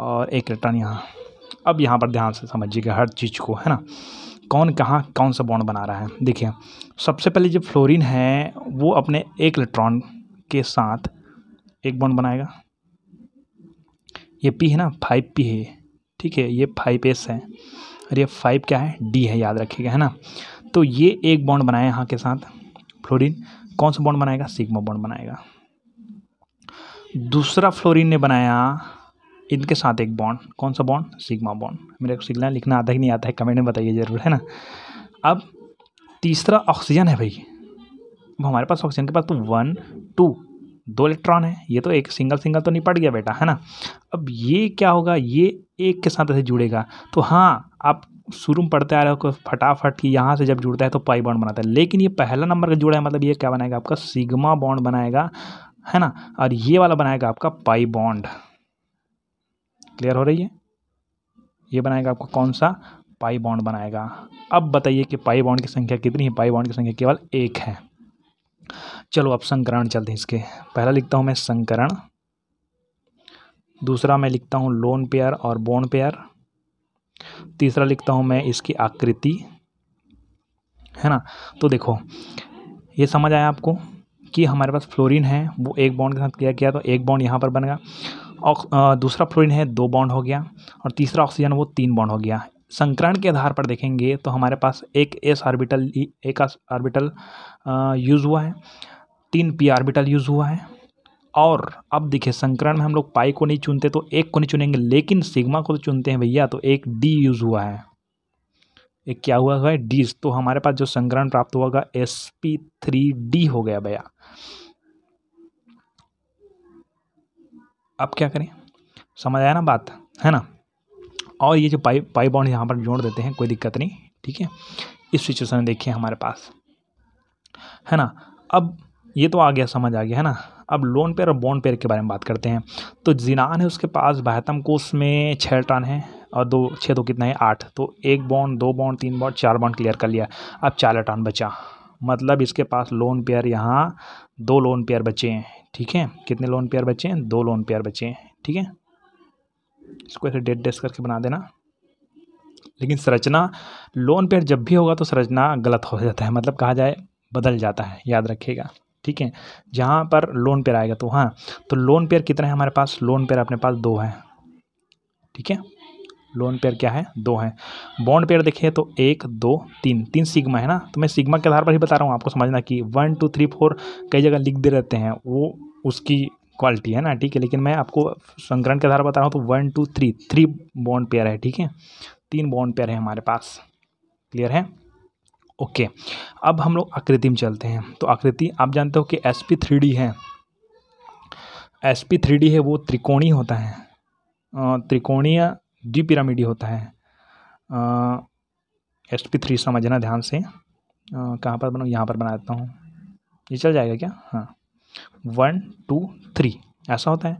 और एक इलेक्ट्रॉन यहाँ अब यहाँ पर ध्यान से समझिएगा हर चीज़ को है ना कौन कहाँ कौन सा बॉन्ड बना रहा है देखिए सबसे पहले जो फ्लोरिन है वो अपने एक इलेक्ट्रॉन के साथ एक बॉन्ड बनाएगा ये पी है ना फाइव पी है ठीक है ये फाइव एस है और ये फाइव क्या है डी है याद रखिएगा है ना तो ये एक बॉन्ड बनाया यहाँ के साथ फ्लोरीन कौन सा बॉन्ड बनाएगा सिग्मा बॉन्ड बनाएगा दूसरा फ्लोरीन ने बनाया इनके साथ एक बॉन्ड कौन सा बॉन्ड सिग्मा बॉन्ड मेरे को सिग्मा लिखना आता ही नहीं आता है कमेंट में बताइए ज़रूर है ना अब तीसरा ऑक्सीजन है भाई अब हमारे पास ऑक्सीजन के पास तो वन टू दो इलेक्ट्रॉन है ये तो एक सिंगल सिंगल तो निपट गया बेटा है ना अब ये क्या होगा ये एक के साथ ऐसे जुड़ेगा तो हाँ आप शुरू में पढ़ते आ रहे हो फटाफट कि यहाँ से जब जुड़ता है तो पाई बॉन्ड बनाता है लेकिन ये पहला नंबर का जुड़ा है मतलब ये क्या बनाएगा आपका सिग्मा बॉन्ड बनाएगा है ना और ये वाला बनाएगा आपका पाई बॉन्ड क्लियर हो रही है ये बनाएगा आपका कौन सा पाई बॉन्ड बनाएगा अब बताइए कि पाई बॉन्ड की संख्या कितनी है पाई बॉन्ड की संख्या केवल एक है चलो अब संकरण चलते हैं इसके पहला लिखता हूँ मैं संकरण दूसरा मैं लिखता हूँ लोन पेयर और बोन पेयर तीसरा लिखता हूँ मैं इसकी आकृति है ना तो देखो ये समझ आया आपको कि हमारे पास फ्लोरीन है वो एक बॉन्ड के साथ किया गया तो एक बॉन्ड यहाँ पर बन गया दूसरा फ्लोरीन है दो बॉन्ड हो गया और तीसरा ऑक्सीजन वो तीन बॉन्ड हो गया संकरण के आधार पर देखेंगे तो हमारे पास एक एस आर्बिटल एक आर्बिटल यूज़ हुआ है तीन पी आर्बिटल यूज़ हुआ है और अब देखिए संकरण में हम लोग पाई को नहीं चुनते तो एक को नहीं चुनेंगे लेकिन सिग्मा को तो चुनते हैं भैया तो एक डी यूज़ हुआ है एक क्या हुआ है डी तो हमारे पास जो संकरण प्राप्त होगा एस पी थ्री डी हो गया भैया अब क्या करें समझ आया ना बात है ना और ये जो पाई पाई बाउंड यहाँ पर जोड़ देते हैं कोई दिक्कत नहीं ठीक है इस सिचुएशन में देखिए हमारे पास है ना अब ये तो आ गया समझ आ गया है ना अब लोन पेयर और बॉन्ड पेयर के बारे में बात करते हैं तो जिनान है उसके पास बहत्तम कोस में छः टन है और दो छः तो कितना है आठ तो एक बॉन्ड दो बॉन्ड तीन बॉन्ड चार बॉन्ड क्लियर कर लिया अब चार टन बचा मतलब इसके पास लोन पेयर यहाँ दो लोन पेयर बचे हैं ठीक है कितने लोन पेयर बचे हैं दो लोन पेयर बचे हैं ठीक है इसको ऐसे डेट डेस्क करके बना देना लेकिन संरचना लोन पेयर जब भी होगा तो संरचना गलत हो जाता है मतलब कहा जाए बदल जाता है याद रखिएगा ठीक है जहाँ पर लोन पेयर आएगा तो हाँ तो लोन पेयर कितने हैं हमारे पास लोन पेयर अपने पास दो हैं ठीक है लोन पेयर क्या है दो हैं बॉन्ड पेयर देखिए तो एक दो तीन तीन सिग्मा है ना तो मैं सिग्मा के आधार पर ही बता रहा हूँ आपको समझना कि वन टू थ्री फोर कई जगह लिख दे रहते हैं वो उसकी क्वालिटी है ना ठीक है लेकिन मैं आपको संग्रहण के आधार पर बता रहा हूँ तो one two three three bond pair है ठीक है तीन बॉन्ड पेयर है हमारे पास क्लियर है ओके अब हम लोग आकृति में चलते हैं तो आकृति आप जानते हो कि एस पी थ्री डी है एस पी थ्री डी है वो त्रिकोणी होता है त्रिकोणीय पिरामिडी होता है एस पी थ्री समझना ध्यान से कहाँ पर बनाऊँ यहाँ पर बना देता हूँ ये चल जाएगा क्या हाँ वन टू थ्री ऐसा होता है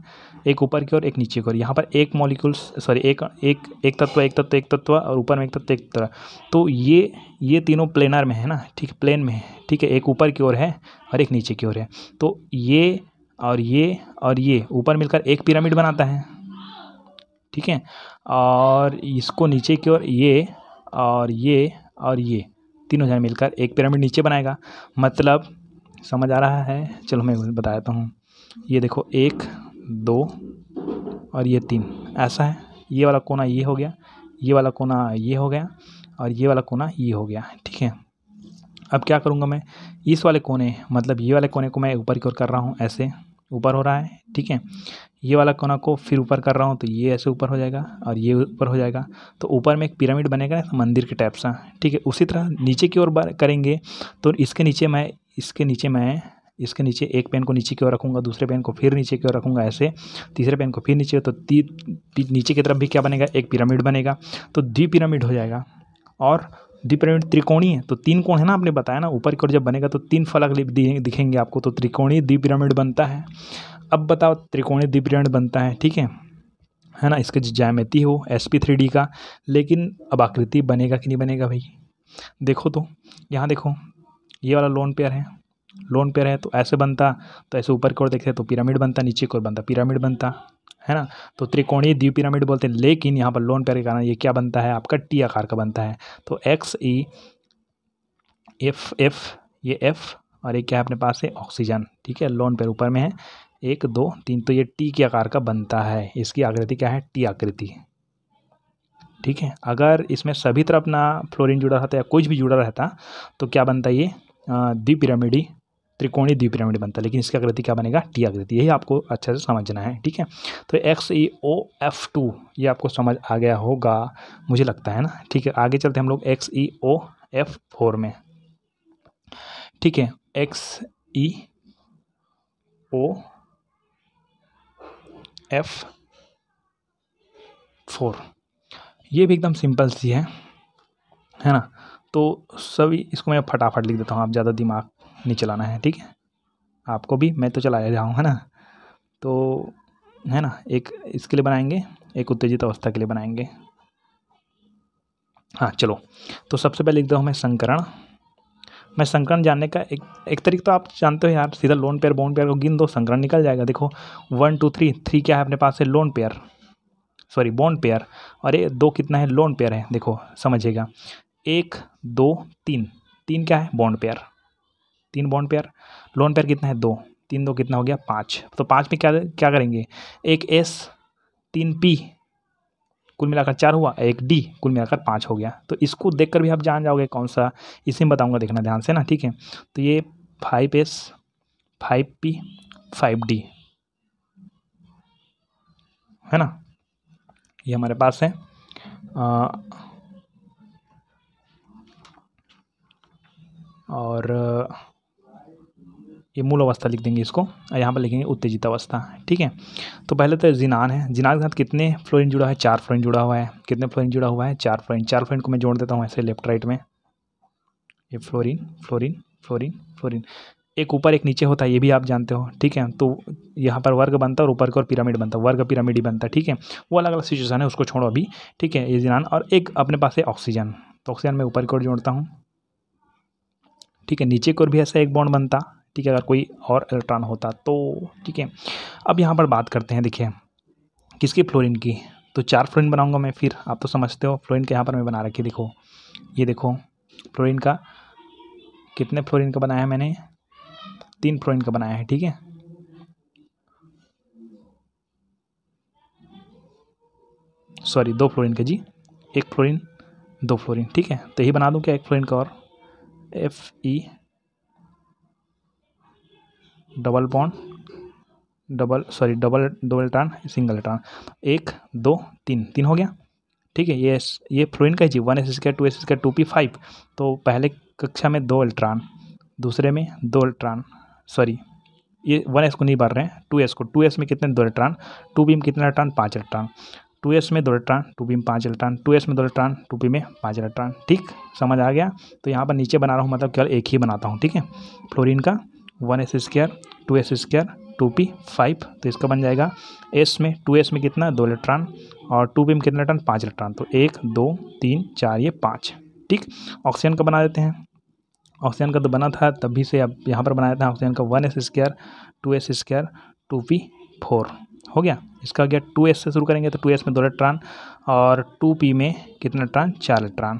एक ऊपर की ओर एक नीचे की ओर यहाँ पर एक मॉलिक्यूल्स सॉरी एक एक एक तत्व एक तत्व एक तत्व और ऊपर में एक तत्व एक तत्व तो ये ये तीनों प्लेनर में है ना ठीक प्लेन में है ठीक है एक ऊपर की ओर है और एक नीचे की ओर है तो ये और ये और ये ऊपर मिलकर एक पिरामिड बनाता है ठीक है और इसको नीचे की ओर ये और ये और ये तीनों जन मिलकर एक पिरामिड नीचे बनाएगा मतलब समझ आ रहा है चलो मैं बता देता हूँ ये देखो एक दो और ये तीन ऐसा है ये वाला कोना ये हो गया ये वाला कोना ये हो गया और ये वाला कोना ये हो गया ठीक है अब क्या करूँगा मैं इस वाले कोने मतलब ये वाले कोने को मैं ऊपर की ओर कर रहा हूँ ऐसे ऊपर हो रहा है ठीक है ये वाला कोना को फिर ऊपर कर रहा हूँ तो ये ऐसे ऊपर हो जाएगा और ये ऊपर हो जाएगा तो ऊपर में एक पिरामिड बनेगा मंदिर के टाइप सा ठीक है उसी तरह नीचे की ओर करेंगे तो इसके नीचे मैं इसके नीचे मैं इसके नीचे एक पेन को नीचे की ओर रखूँगा दूसरे पेन को फिर नीचे की ओर रखूँगा ऐसे तीसरे पेन को फिर नीचे तो ती, ती, नीचे की तरफ भी क्या बनेगा एक पिरामिड बनेगा तो पिरामिड हो जाएगा और पिरामिड त्रिकोणी है तो तीन कोण है ना आपने बताया ना ऊपर की ओर जब बनेगा तो तीन फलक दिखेंगे आपको तो त्रिकोणी पिरामिड बनता है अब बताओ त्रिकोणी पिरामिड बनता है ठीक है है ना इसका जो ज्यामिति हो एस पी थ्री डी का लेकिन अब आकृति बनेगा कि नहीं बनेगा भाई देखो तो यहाँ देखो ये वाला लोन पेयर है लोन पे रहे तो ऐसे बनता तो ऐसे ऊपर की ओर देखते तो पिरामिड बनता नीचे की ओर बनता पिरामिड बनता है ना तो त्रिकोणीय द्वी पिरामिड बोलते हैं लेकिन यहाँ पर लोन पेयर के कारण ये क्या बनता है आपका टी आकार का बनता है तो एक्स ई एफ एफ ये एफ और ये क्या है अपने पास है ऑक्सीजन ठीक है लोन पेयर ऊपर में है एक दो तीन तो ये टी के आकार का बनता है इसकी आकृति क्या है टी आकृति ठीक है अगर इसमें सभी तरफ ना फ्लोरिन जुड़ा रहता या कुछ भी जुड़ा रहता तो क्या बनता है ये ही त्रिकोणीय पिरामिड बनता है लेकिन इसकी आकृति क्या बनेगा टी आकृति यही आपको अच्छे से समझना है ठीक है तो X E O F two ये आपको समझ आ गया होगा मुझे लगता है ना ठीक है आगे चलते हम लोग X E O F four में ठीक है X E O F four ये भी एकदम सिंपल सी है है ना तो सभी इसको मैं फटाफट लिख देता हूँ आप ज़्यादा दिमाग नहीं चलाना है ठीक है आपको भी मैं तो चला रहा हूँ है ना तो है ना एक इसके लिए बनाएंगे एक उत्तेजित अवस्था के लिए बनाएंगे हाँ चलो तो सबसे पहले लिखता हूँ मैं संकरण मैं संकरण जानने का एक एक तरीक तो आप जानते हो यार सीधा लोन पेयर बोन पेयर को गिन दो संकरण निकल जाएगा देखो वन टू थ्री थ्री क्या है अपने पास है lone pair sorry bond pair और ये दो कितना है लोन पेयर है देखो समझिएगा एक दो तीन तीन क्या है बॉन्ड पेयर तीन बॉन्ड पेयर लोन पेयर कितना है दो तीन दो कितना हो गया पाँच तो पाँच में क्या क्या करेंगे एक एस तीन पी कुल मिलाकर चार हुआ एक डी कुल मिलाकर पाँच हो गया तो इसको देखकर भी आप जान जाओगे कौन सा इसी में बताऊंगा देखना ध्यान से ना ठीक है तो ये five S five P five D है ना ये हमारे पास है आ, और ये मूल अवस्था लिख देंगे इसको और यहाँ पर लिखेंगे उत्तेजित अवस्था ठीक है तो पहले तो जिनान है जिनान के साथ कितने फ्लोरिन जुड़ा है चार फ्लोरिन जुड़ा हुआ है कितने फ्लोरिन जुड़ा हुआ है चार फ्लोरिन चार फ्लोरिन को मैं जोड़ देता हूँ ऐसे लेफ्ट राइट में ये फ्लोरिन फ्लोरिन फ्लोरिन फ्लोरिन एक ऊपर एक नीचे होता है ये भी आप जानते हो ठीक है तो यहाँ पर वर्ग बनता है और ऊपर की ओर पिरामिड बनता है वर्ग पिरामिड ही बनता है ठीक है वो अलग अलग सिचुएशन है उसको छोड़ो अभी ठीक है ये जिनान और एक अपने पास है ऑक्सीजन तो ऑक्सीजन में ऊपर की ओर जोड़ता हूँ ठीक है नीचे की ओर भी ऐसा एक बॉन्ड बनता ठीक है अगर कोई और इलेक्ट्रॉन होता तो ठीक है अब यहाँ पर बात करते हैं देखिए किसकी फ्लोरिन की तो चार फ्लोरिन बनाऊंगा मैं फिर आप तो समझते हो फ्लोरिन के यहाँ पर मैं बना रखी देखो ये देखो फ्लोरिन का कितने फ्लोरिन का बनाया है मैंने तीन फ्लोरिन का बनाया है ठीक है सॉरी दो फ्लोरिन का जी एक फ्लोरिन दो फ्लोरिन ठीक है तो यही बना दूँ क्या एक फ्लोरिन का और F E e double bond double sorry double double turn single turn एक दो तीन तीन हो गया ठीक है ये ये फ्लोइन का जी one S square two S square two P five तो पहले कक्षा में दो अल्ट्रॉन दूसरे में दो अल्ट्रॉन सॉरी ये वन एस को नहीं भर रहे हैं टू एस को टू एस में कितने दो अल्ट्रॉन टू बी में कितने अल्ट्रॉन पाँच अल्ट्रॉन टू एस में दो अल्ट्रॉन टू बी में पाँच अल्ट्रॉन टू एस में दो अल्ट्रॉन टू बी में पाँच इलेक्ट्रॉन ठीक समझ आ गया तो यहाँ पर नीचे बना रहा हूँ मतलब केवल एक ही बनाता हूँ ठीक है फ्लोरिन का one S square two S square two P five तो इसका बन जाएगा एस में टू एस में कितना दो इलेक्ट्रॉन और टू पी में कितना इलेक्ट्रॉन पाँच इलेक्ट्रॉन तो एक दो तीन चार ये पाँच ठीक ऑक्सीजन का बना देते हैं ऑक्सीजन का तो बना था तभी से अब यहाँ पर बनाया था ऑक्सीजन का one S square two S square two P four हो गया इसका गया टू एस से शुरू करेंगे तो टू एस में दो इलेक्ट्रॉन और टू पी में कितना इलेक्ट्रॉन चार इलेक्ट्रॉन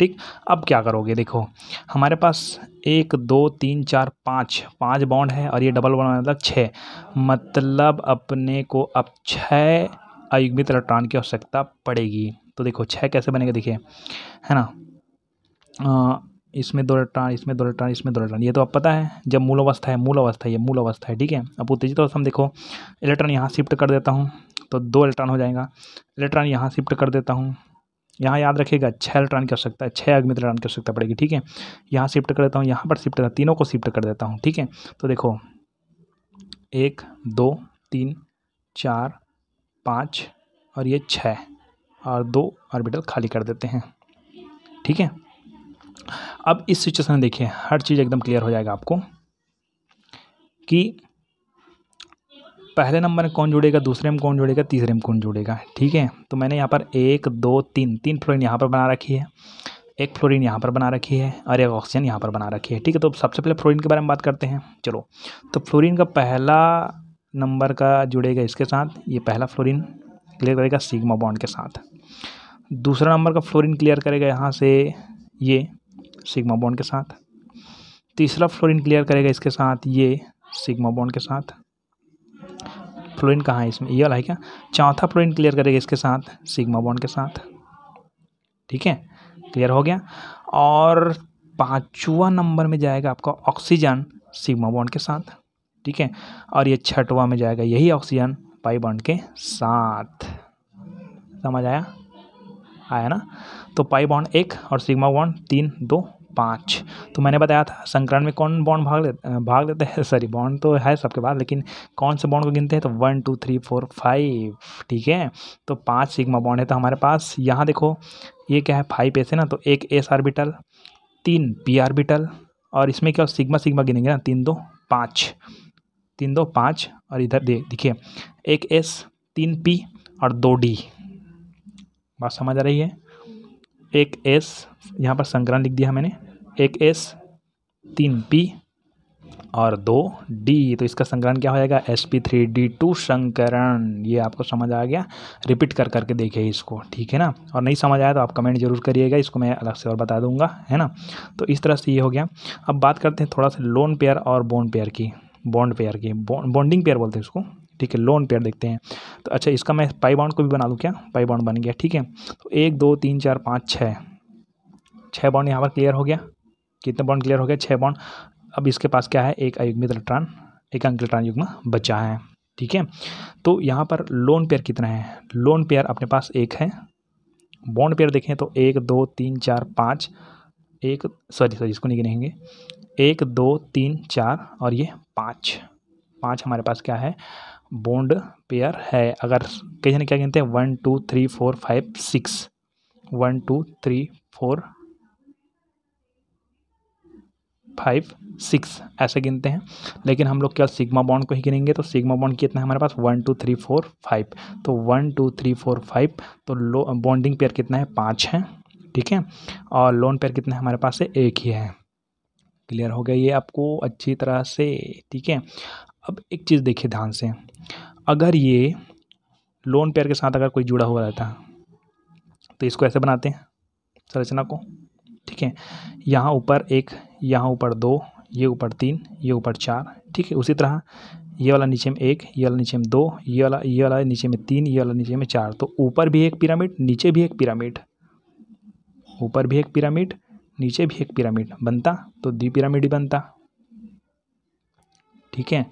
ठीक अब क्या करोगे देखो हमारे पास एक दो तीन चार पाँच पाँच बॉन्ड है और ये डबल बॉन्ड मतलब छः मतलब अपने को अब छः अयुग्मित इलेक्ट्रॉन की आवश्यकता पड़ेगी तो देखो छः कैसे बनेगा देखिए है ना आ, इसमें दो इलेक्ट्रॉन इसमें दो इलेक्ट्रॉन इसमें दो इलेक्ट्रॉन ये तो आप पता है जब मूल अवस्था है मूल अवस्था है ये मूल अवस्था है ठीक है अब उत्तेजित अवस्था में देखो इलेक्ट्रॉन यहाँ शिफ्ट कर देता हूँ तो दो इलेक्ट्रॉन हो जाएगा इलेक्ट्रॉन यहाँ शिफ्ट कर देता हूँ यहाँ याद रखिएगा छः इलेक्ट्रॉन की सकता है छः अग्नि इलेक्ट्रॉन की सकता पड़ेगी ठीक है यहाँ शिफ्ट कर देता हूँ यहाँ पर शिफ्ट तीनों को शिफ्ट कर देता हूँ ठीक है तो देखो एक दो तीन चार पाँच और ये छः और दो ऑर्बिटल खाली कर देते हैं ठीक है अब इस सिचुएशन में देखिए हर चीज़ एकदम क्लियर हो जाएगा आपको कि पहले नंबर में कौन जुड़ेगा दूसरे में कौन जुड़ेगा तीसरे में कौन जुड़ेगा ठीक है तो मैंने यहाँ पर एक दो तीन तीन फ्लोरिन यहाँ पर बना रखी है एक फ्लोरिन यहाँ पर बना रखी है और एक ऑक्सीजन यहाँ पर बना रखी है ठीक है तो सबसे पहले फ्लोरिन के बारे में बात करते हैं चलो तो फ्लोरिन का पहला नंबर का जुड़ेगा इसके साथ ये पहला फ्लोरिन क्लियर करेगा सिग्मा बॉन्ड के साथ दूसरा नंबर का फ्लोरिन क्लियर करेगा यहाँ से ये सिग्मा बॉन्ड के साथ तीसरा फ्लोरिन क्लियर करेगा इसके साथ ये सिग्मा बॉन्ड के साथ फ्लोइन कहाँ है इसमें ये वाला है क्या चौथा फ्लोइन क्लियर करेगा इसके साथ सिग्मा बॉन्ड के साथ ठीक है क्लियर हो गया और पाँचवा नंबर में जाएगा आपका ऑक्सीजन सिग्मा बॉन्ड के साथ ठीक है और ये छठवा में जाएगा यही ऑक्सीजन पाई बॉन्ड के साथ समझ आया आया ना तो पाई बॉन्ड एक और सिग्मा बॉन्ड तीन दो पाँच तो मैंने बताया था संक्रमण में कौन बॉन्ड भाग ले भाग लेते हैं सॉरी बॉन्ड तो है सबके पास लेकिन कौन से बॉन्ड को गिनते हैं तो one two three four five ठीक है तो पाँच सिग्मा बॉन्ड है तो हमारे पास यहाँ देखो ये क्या है फाइव एस है ना तो एक एस आर्बिटल तीन पी आर्बिटल और इसमें क्या सिग्मा सिग्मा गिनेंगे ना तीन दो पाँच तीन दो पाँच और इधर देखिए एक एस तीन पी और दो डी बात समझ आ रही है एक एस यहाँ पर संक्रांत लिख दिया मैंने एक एस तीन पी और दो डी तो इसका संकरण क्या हो जाएगा S P three D two संकरण ये आपको समझ आ गया रिपीट कर करके देखिए इसको ठीक है ना और नहीं समझ आया तो आप कमेंट जरूर करिएगा इसको मैं अलग से और बता दूंगा है ना तो इस तरह से ये हो गया अब बात करते हैं थोड़ा सा लोन पेयर और बॉन्ड पेयर की बॉन्ड पेयर की बॉन्डिंग पेयर बोलते हैं इसको ठीक है लोन पेयर देखते हैं तो अच्छा इसका मैं पाई बाउंड को भी बना दूँ क्या पाई बाउंड बन गया ठीक है तो एक दो तीन चार पाँच छः छः बाउंड यहाँ पर क्लियर हो गया कितने बॉन्ड क्लियर हो गए छः बॉन्ड अब इसके पास क्या है एक अयुग्मित इलेक्ट्रॉन एक अंक इलेक्ट्रॉन युग्म बचा है ठीक है तो यहाँ पर लोन पेयर कितना है लोन पेयर अपने पास एक है बॉन्ड पेयर देखें तो एक दो तीन चार पाँच एक सॉरी सॉरी इसको नहीं गिनेंगे एक दो तीन चार और ये पाँच पाँच हमारे पास क्या है बॉन्ड पेयर है अगर कहीं क्या गिनते हैं one two three four five six one two three four five six ऐसे गिनते हैं लेकिन हम लोग केवल सिग्मा बॉन्ड को ही गिनेंगे तो सिग्मा बॉन्ड कितना है हमारे पास one two three four five तो one two three four five तो लो बॉन्डिंग पेयर कितना है पाँच है ठीक है और लोन पेयर कितना है हमारे पास है एक ही है क्लियर हो गया ये आपको अच्छी तरह से ठीक है अब एक चीज़ देखिए ध्यान से अगर ये लोन पेयर के साथ अगर कोई जुड़ा हुआ रहता तो इसको ऐसे बनाते हैं संरचना को ठीक है यहाँ ऊपर एक यहाँ ऊपर दो ये ऊपर तीन ये ऊपर चार ठीक है उसी तरह ये वाला नीचे में एक ये वाला नीचे में दो ये वाला ये वाला नीचे में तीन ये वाला नीचे में चार तो ऊपर भी एक पिरामिड नीचे भी एक पिरामिड ऊपर भी एक पिरामिड नीचे भी एक पिरामिड बनता तो द्विपिरामिड ही बनता ठीक है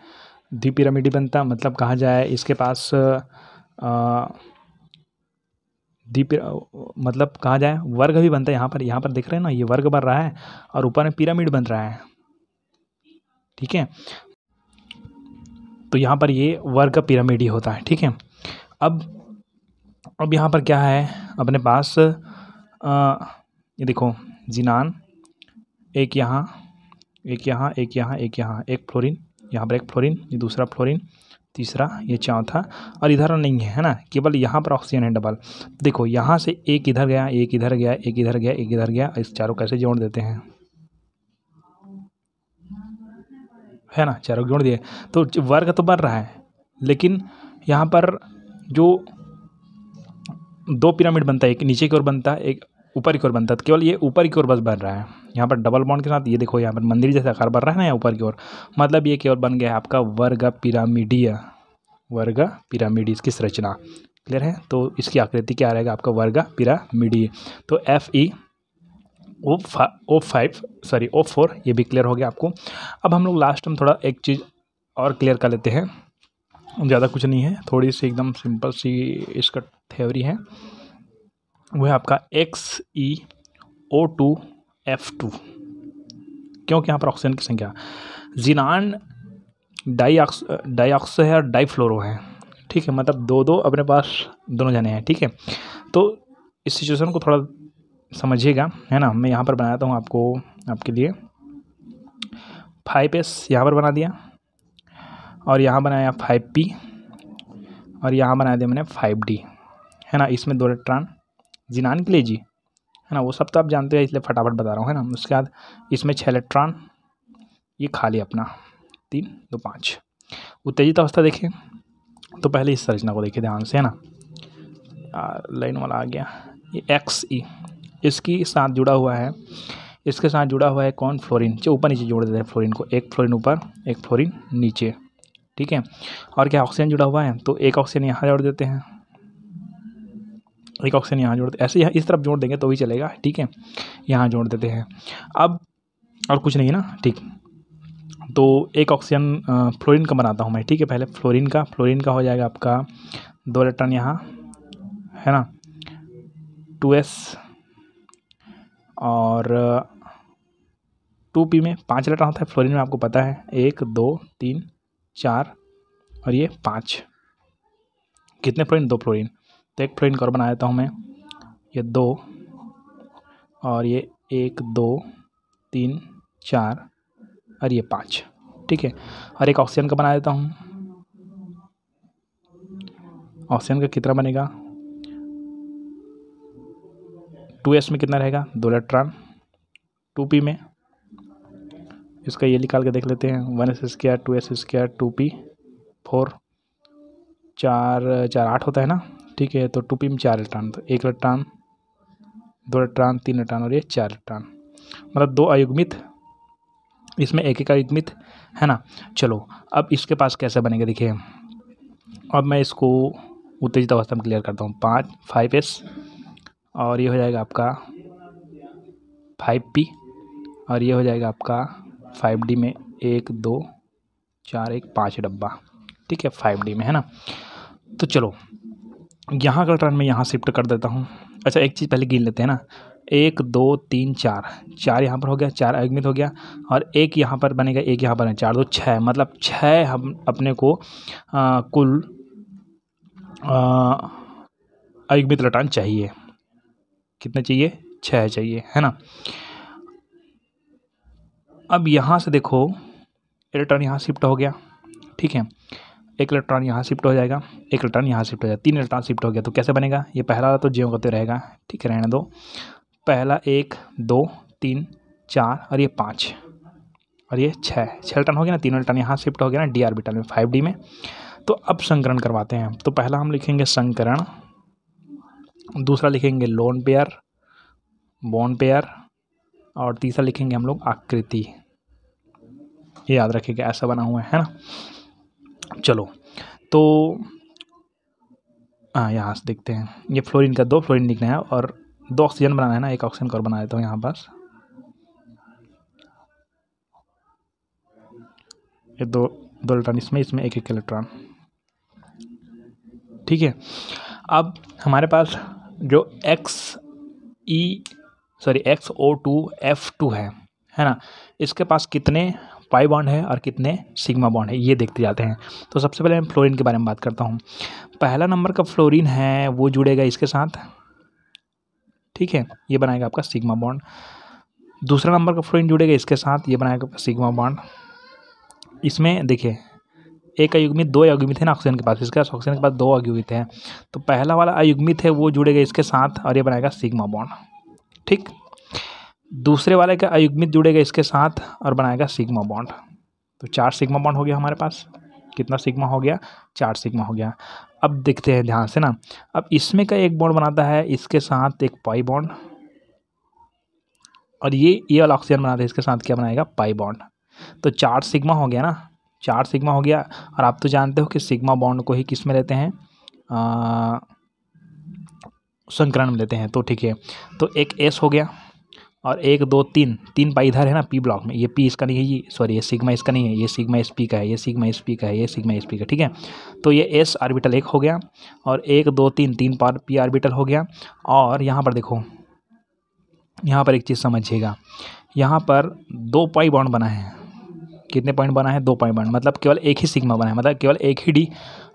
द्विपिरामिड ही बनता मतलब कहा जाए इसके पास आ, द्वीप मतलब कहा जाए वर्ग भी बनता है यहाँ पर यहाँ पर देख रहे हैं ना ये वर्ग बन रहा है और ऊपर में पिरामिड बन रहा है ठीक है तो यहाँ पर ये वर्ग पिरामिड ही होता है ठीक है अब अब यहाँ पर क्या है अपने पास ये देखो जिनान एक यहाँ एक यहाँ एक यहाँ एक यहाँ एक फ्लोरिन यहाँ पर एक फ्लोरिन ये दूसरा फ्लोरिन तीसरा ये चौथा और इधर नहीं है है ना केवल यहाँ पर ऑक्सीजन है डबल देखो यहाँ से एक इधर गया एक इधर गया एक इधर गया एक इधर गया इस चारों कैसे जोड़ देते हैं है ना चारों जोड़ दिए तो वर्ग तो बढ़ रहा है लेकिन यहाँ पर जो दो पिरामिड बनता है एक नीचे की ओर बनता है एक ऊपर की ओर बनता है तो केवल ये ऊपर की ओर बस बन रहा है यहाँ पर डबल बॉन्ड के साथ ये देखो यहाँ पर मंदिर जैसा आकार बन रहा है ना यहाँ ऊपर की ओर मतलब ये केवल बन गया है आपका वर्ग पिरामिडिया वर्ग पिरामिडिस की संरचना क्लियर है तो इसकी आकृति क्या रहेगा आपका वर्ग पिरामिडी तो एफ ई ओ फा O five sorry O four ये भी क्लियर हो गया आपको अब हम लोग लास्ट में थोड़ा एक चीज़ और क्लियर कर लेते हैं ज़्यादा कुछ नहीं है थोड़ी सी एकदम सिंपल सी इसका थ्योरी है वो है आपका X E e O two F two क्योंकि यहाँ पर ऑक्सीजन की संख्या जीनान डाई डाईऑक्सो है और डाईफ्लोरो है ठीक है मतलब दो दो अपने पास दोनों जने हैं ठीक है तो इस सिचुएशन को थोड़ा समझिएगा है ना मैं यहाँ पर बनाता हूँ आपको आपके लिए फाइव एस यहाँ पर बना दिया और यहाँ बनाया फाइव पी और यहाँ बना दिया मैंने फाइव डी है ना इसमें दो इलेक्ट्रॉन जिनान के लिए जी है ना वो सब तो आप जानते हैं इसलिए फटाफट बता रहा हूँ है ना उसके बाद इसमें छः इलेक्ट्रॉन ये खाली अपना तीन दो पाँच उत्तेजित अवस्था देखें तो पहले इस संरचना को देखिए ध्यान से है ना लाइन वाला आ गया ये एक्स ई e, इसकी साथ जुड़ा हुआ है इसके साथ जुड़ा हुआ है कौन फ्लोरिन जो ऊपर नीचे जोड़ देते हैं फ्लोरिन को एक फ्लोरिन ऊपर एक फ्लोरिन नीचे ठीक है और क्या ऑक्सीजन जुड़ा हुआ है तो एक ऑक्सीजन यहाँ जोड़ देते हैं एक ऑक्सीजन यहाँ जोड़ ऐसे यहाँ इस तरफ जोड़ देंगे तो भी चलेगा ठीक है यहाँ जोड़ देते हैं अब और कुछ नहीं है ना ठीक तो एक ऑक्सीजन फ्लोरिन का बनाता हूँ मैं ठीक है पहले फ्लोरिन का फ्लोरिन का हो जाएगा आपका दो इलेक्ट्रॉन यहाँ है ना टू एस और टू पी में पाँच इलेक्ट्रॉन होता है फ्लोरिन में आपको पता है एक दो तीन चार और ये पाँच कितने फ्लोरिन दो फ्लोरिन तो एक फ्रेंड कर बना देता हूँ मैं ये दो और ये एक दो तीन चार और ये पाँच ठीक है और एक ऑक्सीजन का बना देता हूँ ऑक्सीजन का कितना बनेगा टू एस में कितना रहेगा दो इलेक्ट्रॉन टू पी में इसका ये निकाल के देख लेते हैं one S square two S square two P four चार चार आठ होता है ना ठीक है तो पी में चार इलेक्ट्रॉन तो एक इलेक्ट्रॉन दो इलेक्ट्रॉन तीन इलेक्ट्रॉन और ये चार इलेक्ट्रॉन मतलब दो अयुग्मित इसमें एक एक अयुग्मित है ना चलो अब इसके पास कैसे बनेंगे देखिए अब मैं इसको उत्तेजित अवस्था में क्लियर करता हूँ पाँच फाइव एस और ये हो जाएगा आपका फाइव पी और ये हो जाएगा आपका फाइव डी में एक दो चार एक पाँच डब्बा ठीक है फाइव डी में है ना तो चलो यहाँ का टर्न मैं यहाँ शिफ्ट कर देता हूँ अच्छा एक चीज़ पहले गिन लेते हैं ना एक दो तीन चार चार यहाँ पर हो गया चार अग्नित हो गया और एक यहाँ पर बनेगा एक यहाँ पर चार दो छः मतलब छः हम अपने को आ, कुल अग्नित लटान चाहिए कितने चाहिए छः चाहिए है ना अब यहाँ से देखो रिटर्न यहाँ शिफ्ट हो गया ठीक है एक इलेक्ट्रॉन यहाँ शिफ्ट हो जाएगा एक इलेक्ट्रॉन यहाँ शिफ्ट हो जाएगा तीन इलेक्ट्रॉन शिफ्ट हो गया तो कैसे बनेगा ये पहला तो ज्यों करते तो रहेगा ठीक है रहने दो पहला एक दो तीन चार और ये पाँच और ये छः छः इलेक्ट्रॉन हो गया ना तीनों इलेक्ट्रॉन यहाँ शिफ्ट हो गया ना डी आर बी टन में फाइव डी में तो अब संकरण करवाते हैं तो पहला हम लिखेंगे संकरण दूसरा लिखेंगे लोन पेयर बोन पेयर और तीसरा लिखेंगे हम लोग आकृति ये याद रखेगा ऐसा बना हुआ है ना चलो तो हाँ यहाँ से देखते हैं ये फ्लोरीन का दो फ्लोरीन लिखना है और दो ऑक्सीजन बनाना है ना एक ऑक्सीजन और बना देता हूँ यहाँ पास ये दो दो इलेक्ट्रॉन इसमें इसमें एक एक इलेक्ट्रॉन ठीक है अब हमारे पास जो X E sorry X O two F two है है ना इसके पास कितने पाई बॉन्ड है और कितने सिग्मा बॉन्ड है ये देखते जाते हैं तो सबसे पहले मैं फ्लोरिन के बारे में बात करता हूँ पहला नंबर का फ्लोरिन है वो जुड़ेगा इसके साथ ठीक है ये बनाएगा आपका सिग्मा बॉन्ड दूसरा नंबर का फ्लोरिन जुड़ेगा इसके साथ ये बनाएगा आपका सिग्मा बॉन्ड इसमें देखिए एक अयुग्मित दो अयुग्मित है ना ऑक्सीजन के पास इसके पास ऑक्सीजन के पास दो अयुग्मित हैं तो पहला वाला अयुग्मित है वो जुड़ेगा इसके साथ और ये बनाएगा सिग्मा बॉन्ड ठीक दूसरे वाले का अयुग्मित जुड़ेगा इसके साथ और बनाएगा सिग्मा बॉन्ड तो चार सिग्मा बॉन्ड हो गया हमारे पास कितना सिग्मा हो गया चार सिग्मा हो गया अब देखते हैं ध्यान से ना अब इसमें का एक बॉन्ड बनाता है इसके साथ एक पाई बॉन्ड और ये ये वाला ऑक्सीजन बनाता है इसके साथ क्या बनाएगा पाई बॉन्ड तो चार सिग्मा हो गया ना चार सिग्मा हो गया और आप तो जानते हो कि सिग्मा बॉन्ड को ही किस में लेते हैं संकरण में लेते हैं तो ठीक है तो एक एस हो गया और एक दो तीन तीन पाई इधर है ना पी ब्लॉक में ये पी इसका नहीं है ये सॉरी ये सिग्मा इसका नहीं है ये सिग्मा एस पी का है ये सिग्मा एस पी का है ये सिग्मा एस पी का ठीक है तो ये एस आर्बिटल एक हो गया और एक दो तीन तीन पार पी आर्बिटल हो गया और यहाँ पर देखो यहाँ पर एक चीज़ समझिएगा यहाँ पर दो पाई बॉन्ड बना है कितने पॉइंट बना है दो पॉइंट बना मतलब केवल एक ही सिग्मा बना है मतलब केवल एक ही डी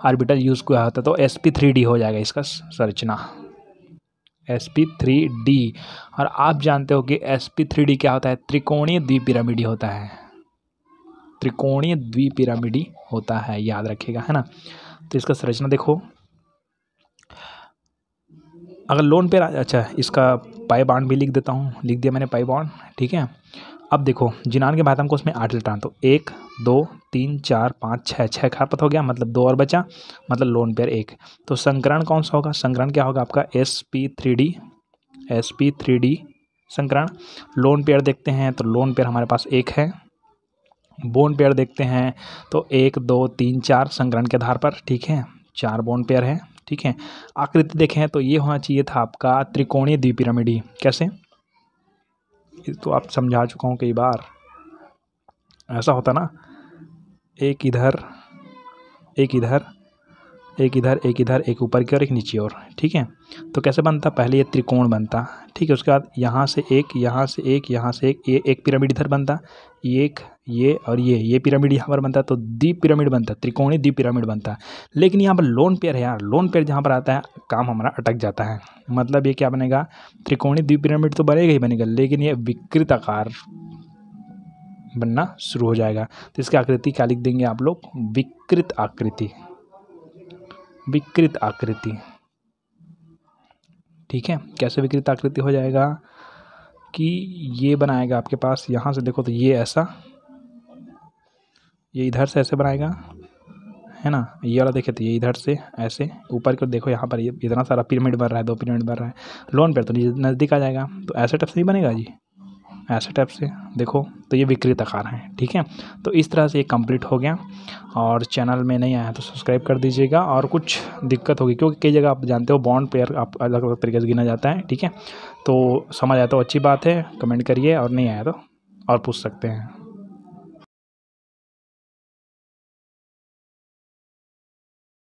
आर्बिटल यूज़ किया होता है तो एस पी थ्री डी हो जाएगा इसका संरचना एस पी थ्री डी और आप जानते हो कि एस पी थ्री डी क्या होता है त्रिकोणीय द्विपिरामिडी होता है त्रिकोणीय द्विपिरामिडी होता है याद रखिएगा है ना तो इसका संरचना देखो अगर लोन पे अच्छा इसका पाई बॉन्ड भी लिख देता हूँ लिख दिया मैंने पाई बॉन्ड ठीक है अब देखो जिनान के बाद हमको उसमें आठ लेटर आना तो एक दो तीन चार पाँच छः छः खरपत हो गया मतलब दो और बचा मतलब लोन पेयर एक तो संकरण कौन सा होगा संकरण क्या होगा आपका S P three D S P three D संकरण लोन पेयर देखते हैं तो लोन पेयर हमारे पास एक है बोन पेयर देखते हैं तो एक दो तीन चार संकरण के आधार पर ठीक है चार बोन पेयर हैं ठीक है आकृति देखें तो ये होना चाहिए था आपका त्रिकोणीय द्वीपिरामिडी कैसे ये तो आप समझा चुका हूँ कई बार ऐसा होता ना एक इधर एक इधर एक इधर एक इधर एक ऊपर की ओर एक नीचे और ठीक है तो कैसे बनता पहले ये त्रिकोण बनता ठीक है उसके बाद यहाँ से एक यहाँ से एक यहाँ से एक ये एक पिरामिड इधर बनता एक ये और ये ये पिरामिड यहाँ पर बनता तो दीप पिरामिड बनता त्रिकोणी दीप पिरामिड बनता लेकिन यहाँ पर लोन पेयर है यार लोन पेयर जहाँ पर आता है काम हमारा अटक जाता है मतलब ये क्या बनेगा त्रिकोणी द्वीप पिरामिड तो बनेगा ही बनेगा लेकिन ये विकृत आकार बनना शुरू हो जाएगा तो इसकी आकृति क्या लिख देंगे आप लोग विकृत आकृति विकृत आकृति ठीक है कैसे विकृत आकृति हो जाएगा कि ये बनाएगा आपके पास यहाँ से देखो तो ये ऐसा ये इधर से ऐसे बनाएगा है ना ये वाला देखे तो ये इधर से ऐसे ऊपर को देखो यहाँ पर ये इतना सारा पिरामिड बन रहा है दो पिरामिड बन रहा है लोन पर तो नज़दीक आ जाएगा तो ऐसे टफ नहीं बनेगा जी ऐसे टाइप से देखो तो ये विकृत आकार हैं ठीक है तो इस तरह से ये कंप्लीट हो गया और चैनल में नहीं आया तो सब्सक्राइब कर दीजिएगा और कुछ दिक्कत होगी क्योंकि कई जगह आप जानते हो बॉन्ड पेयर आप अलग अलग तरीके से गिना जाता है ठीक है तो समझ आया तो अच्छी बात है कमेंट करिए और नहीं आया तो और पूछ सकते हैं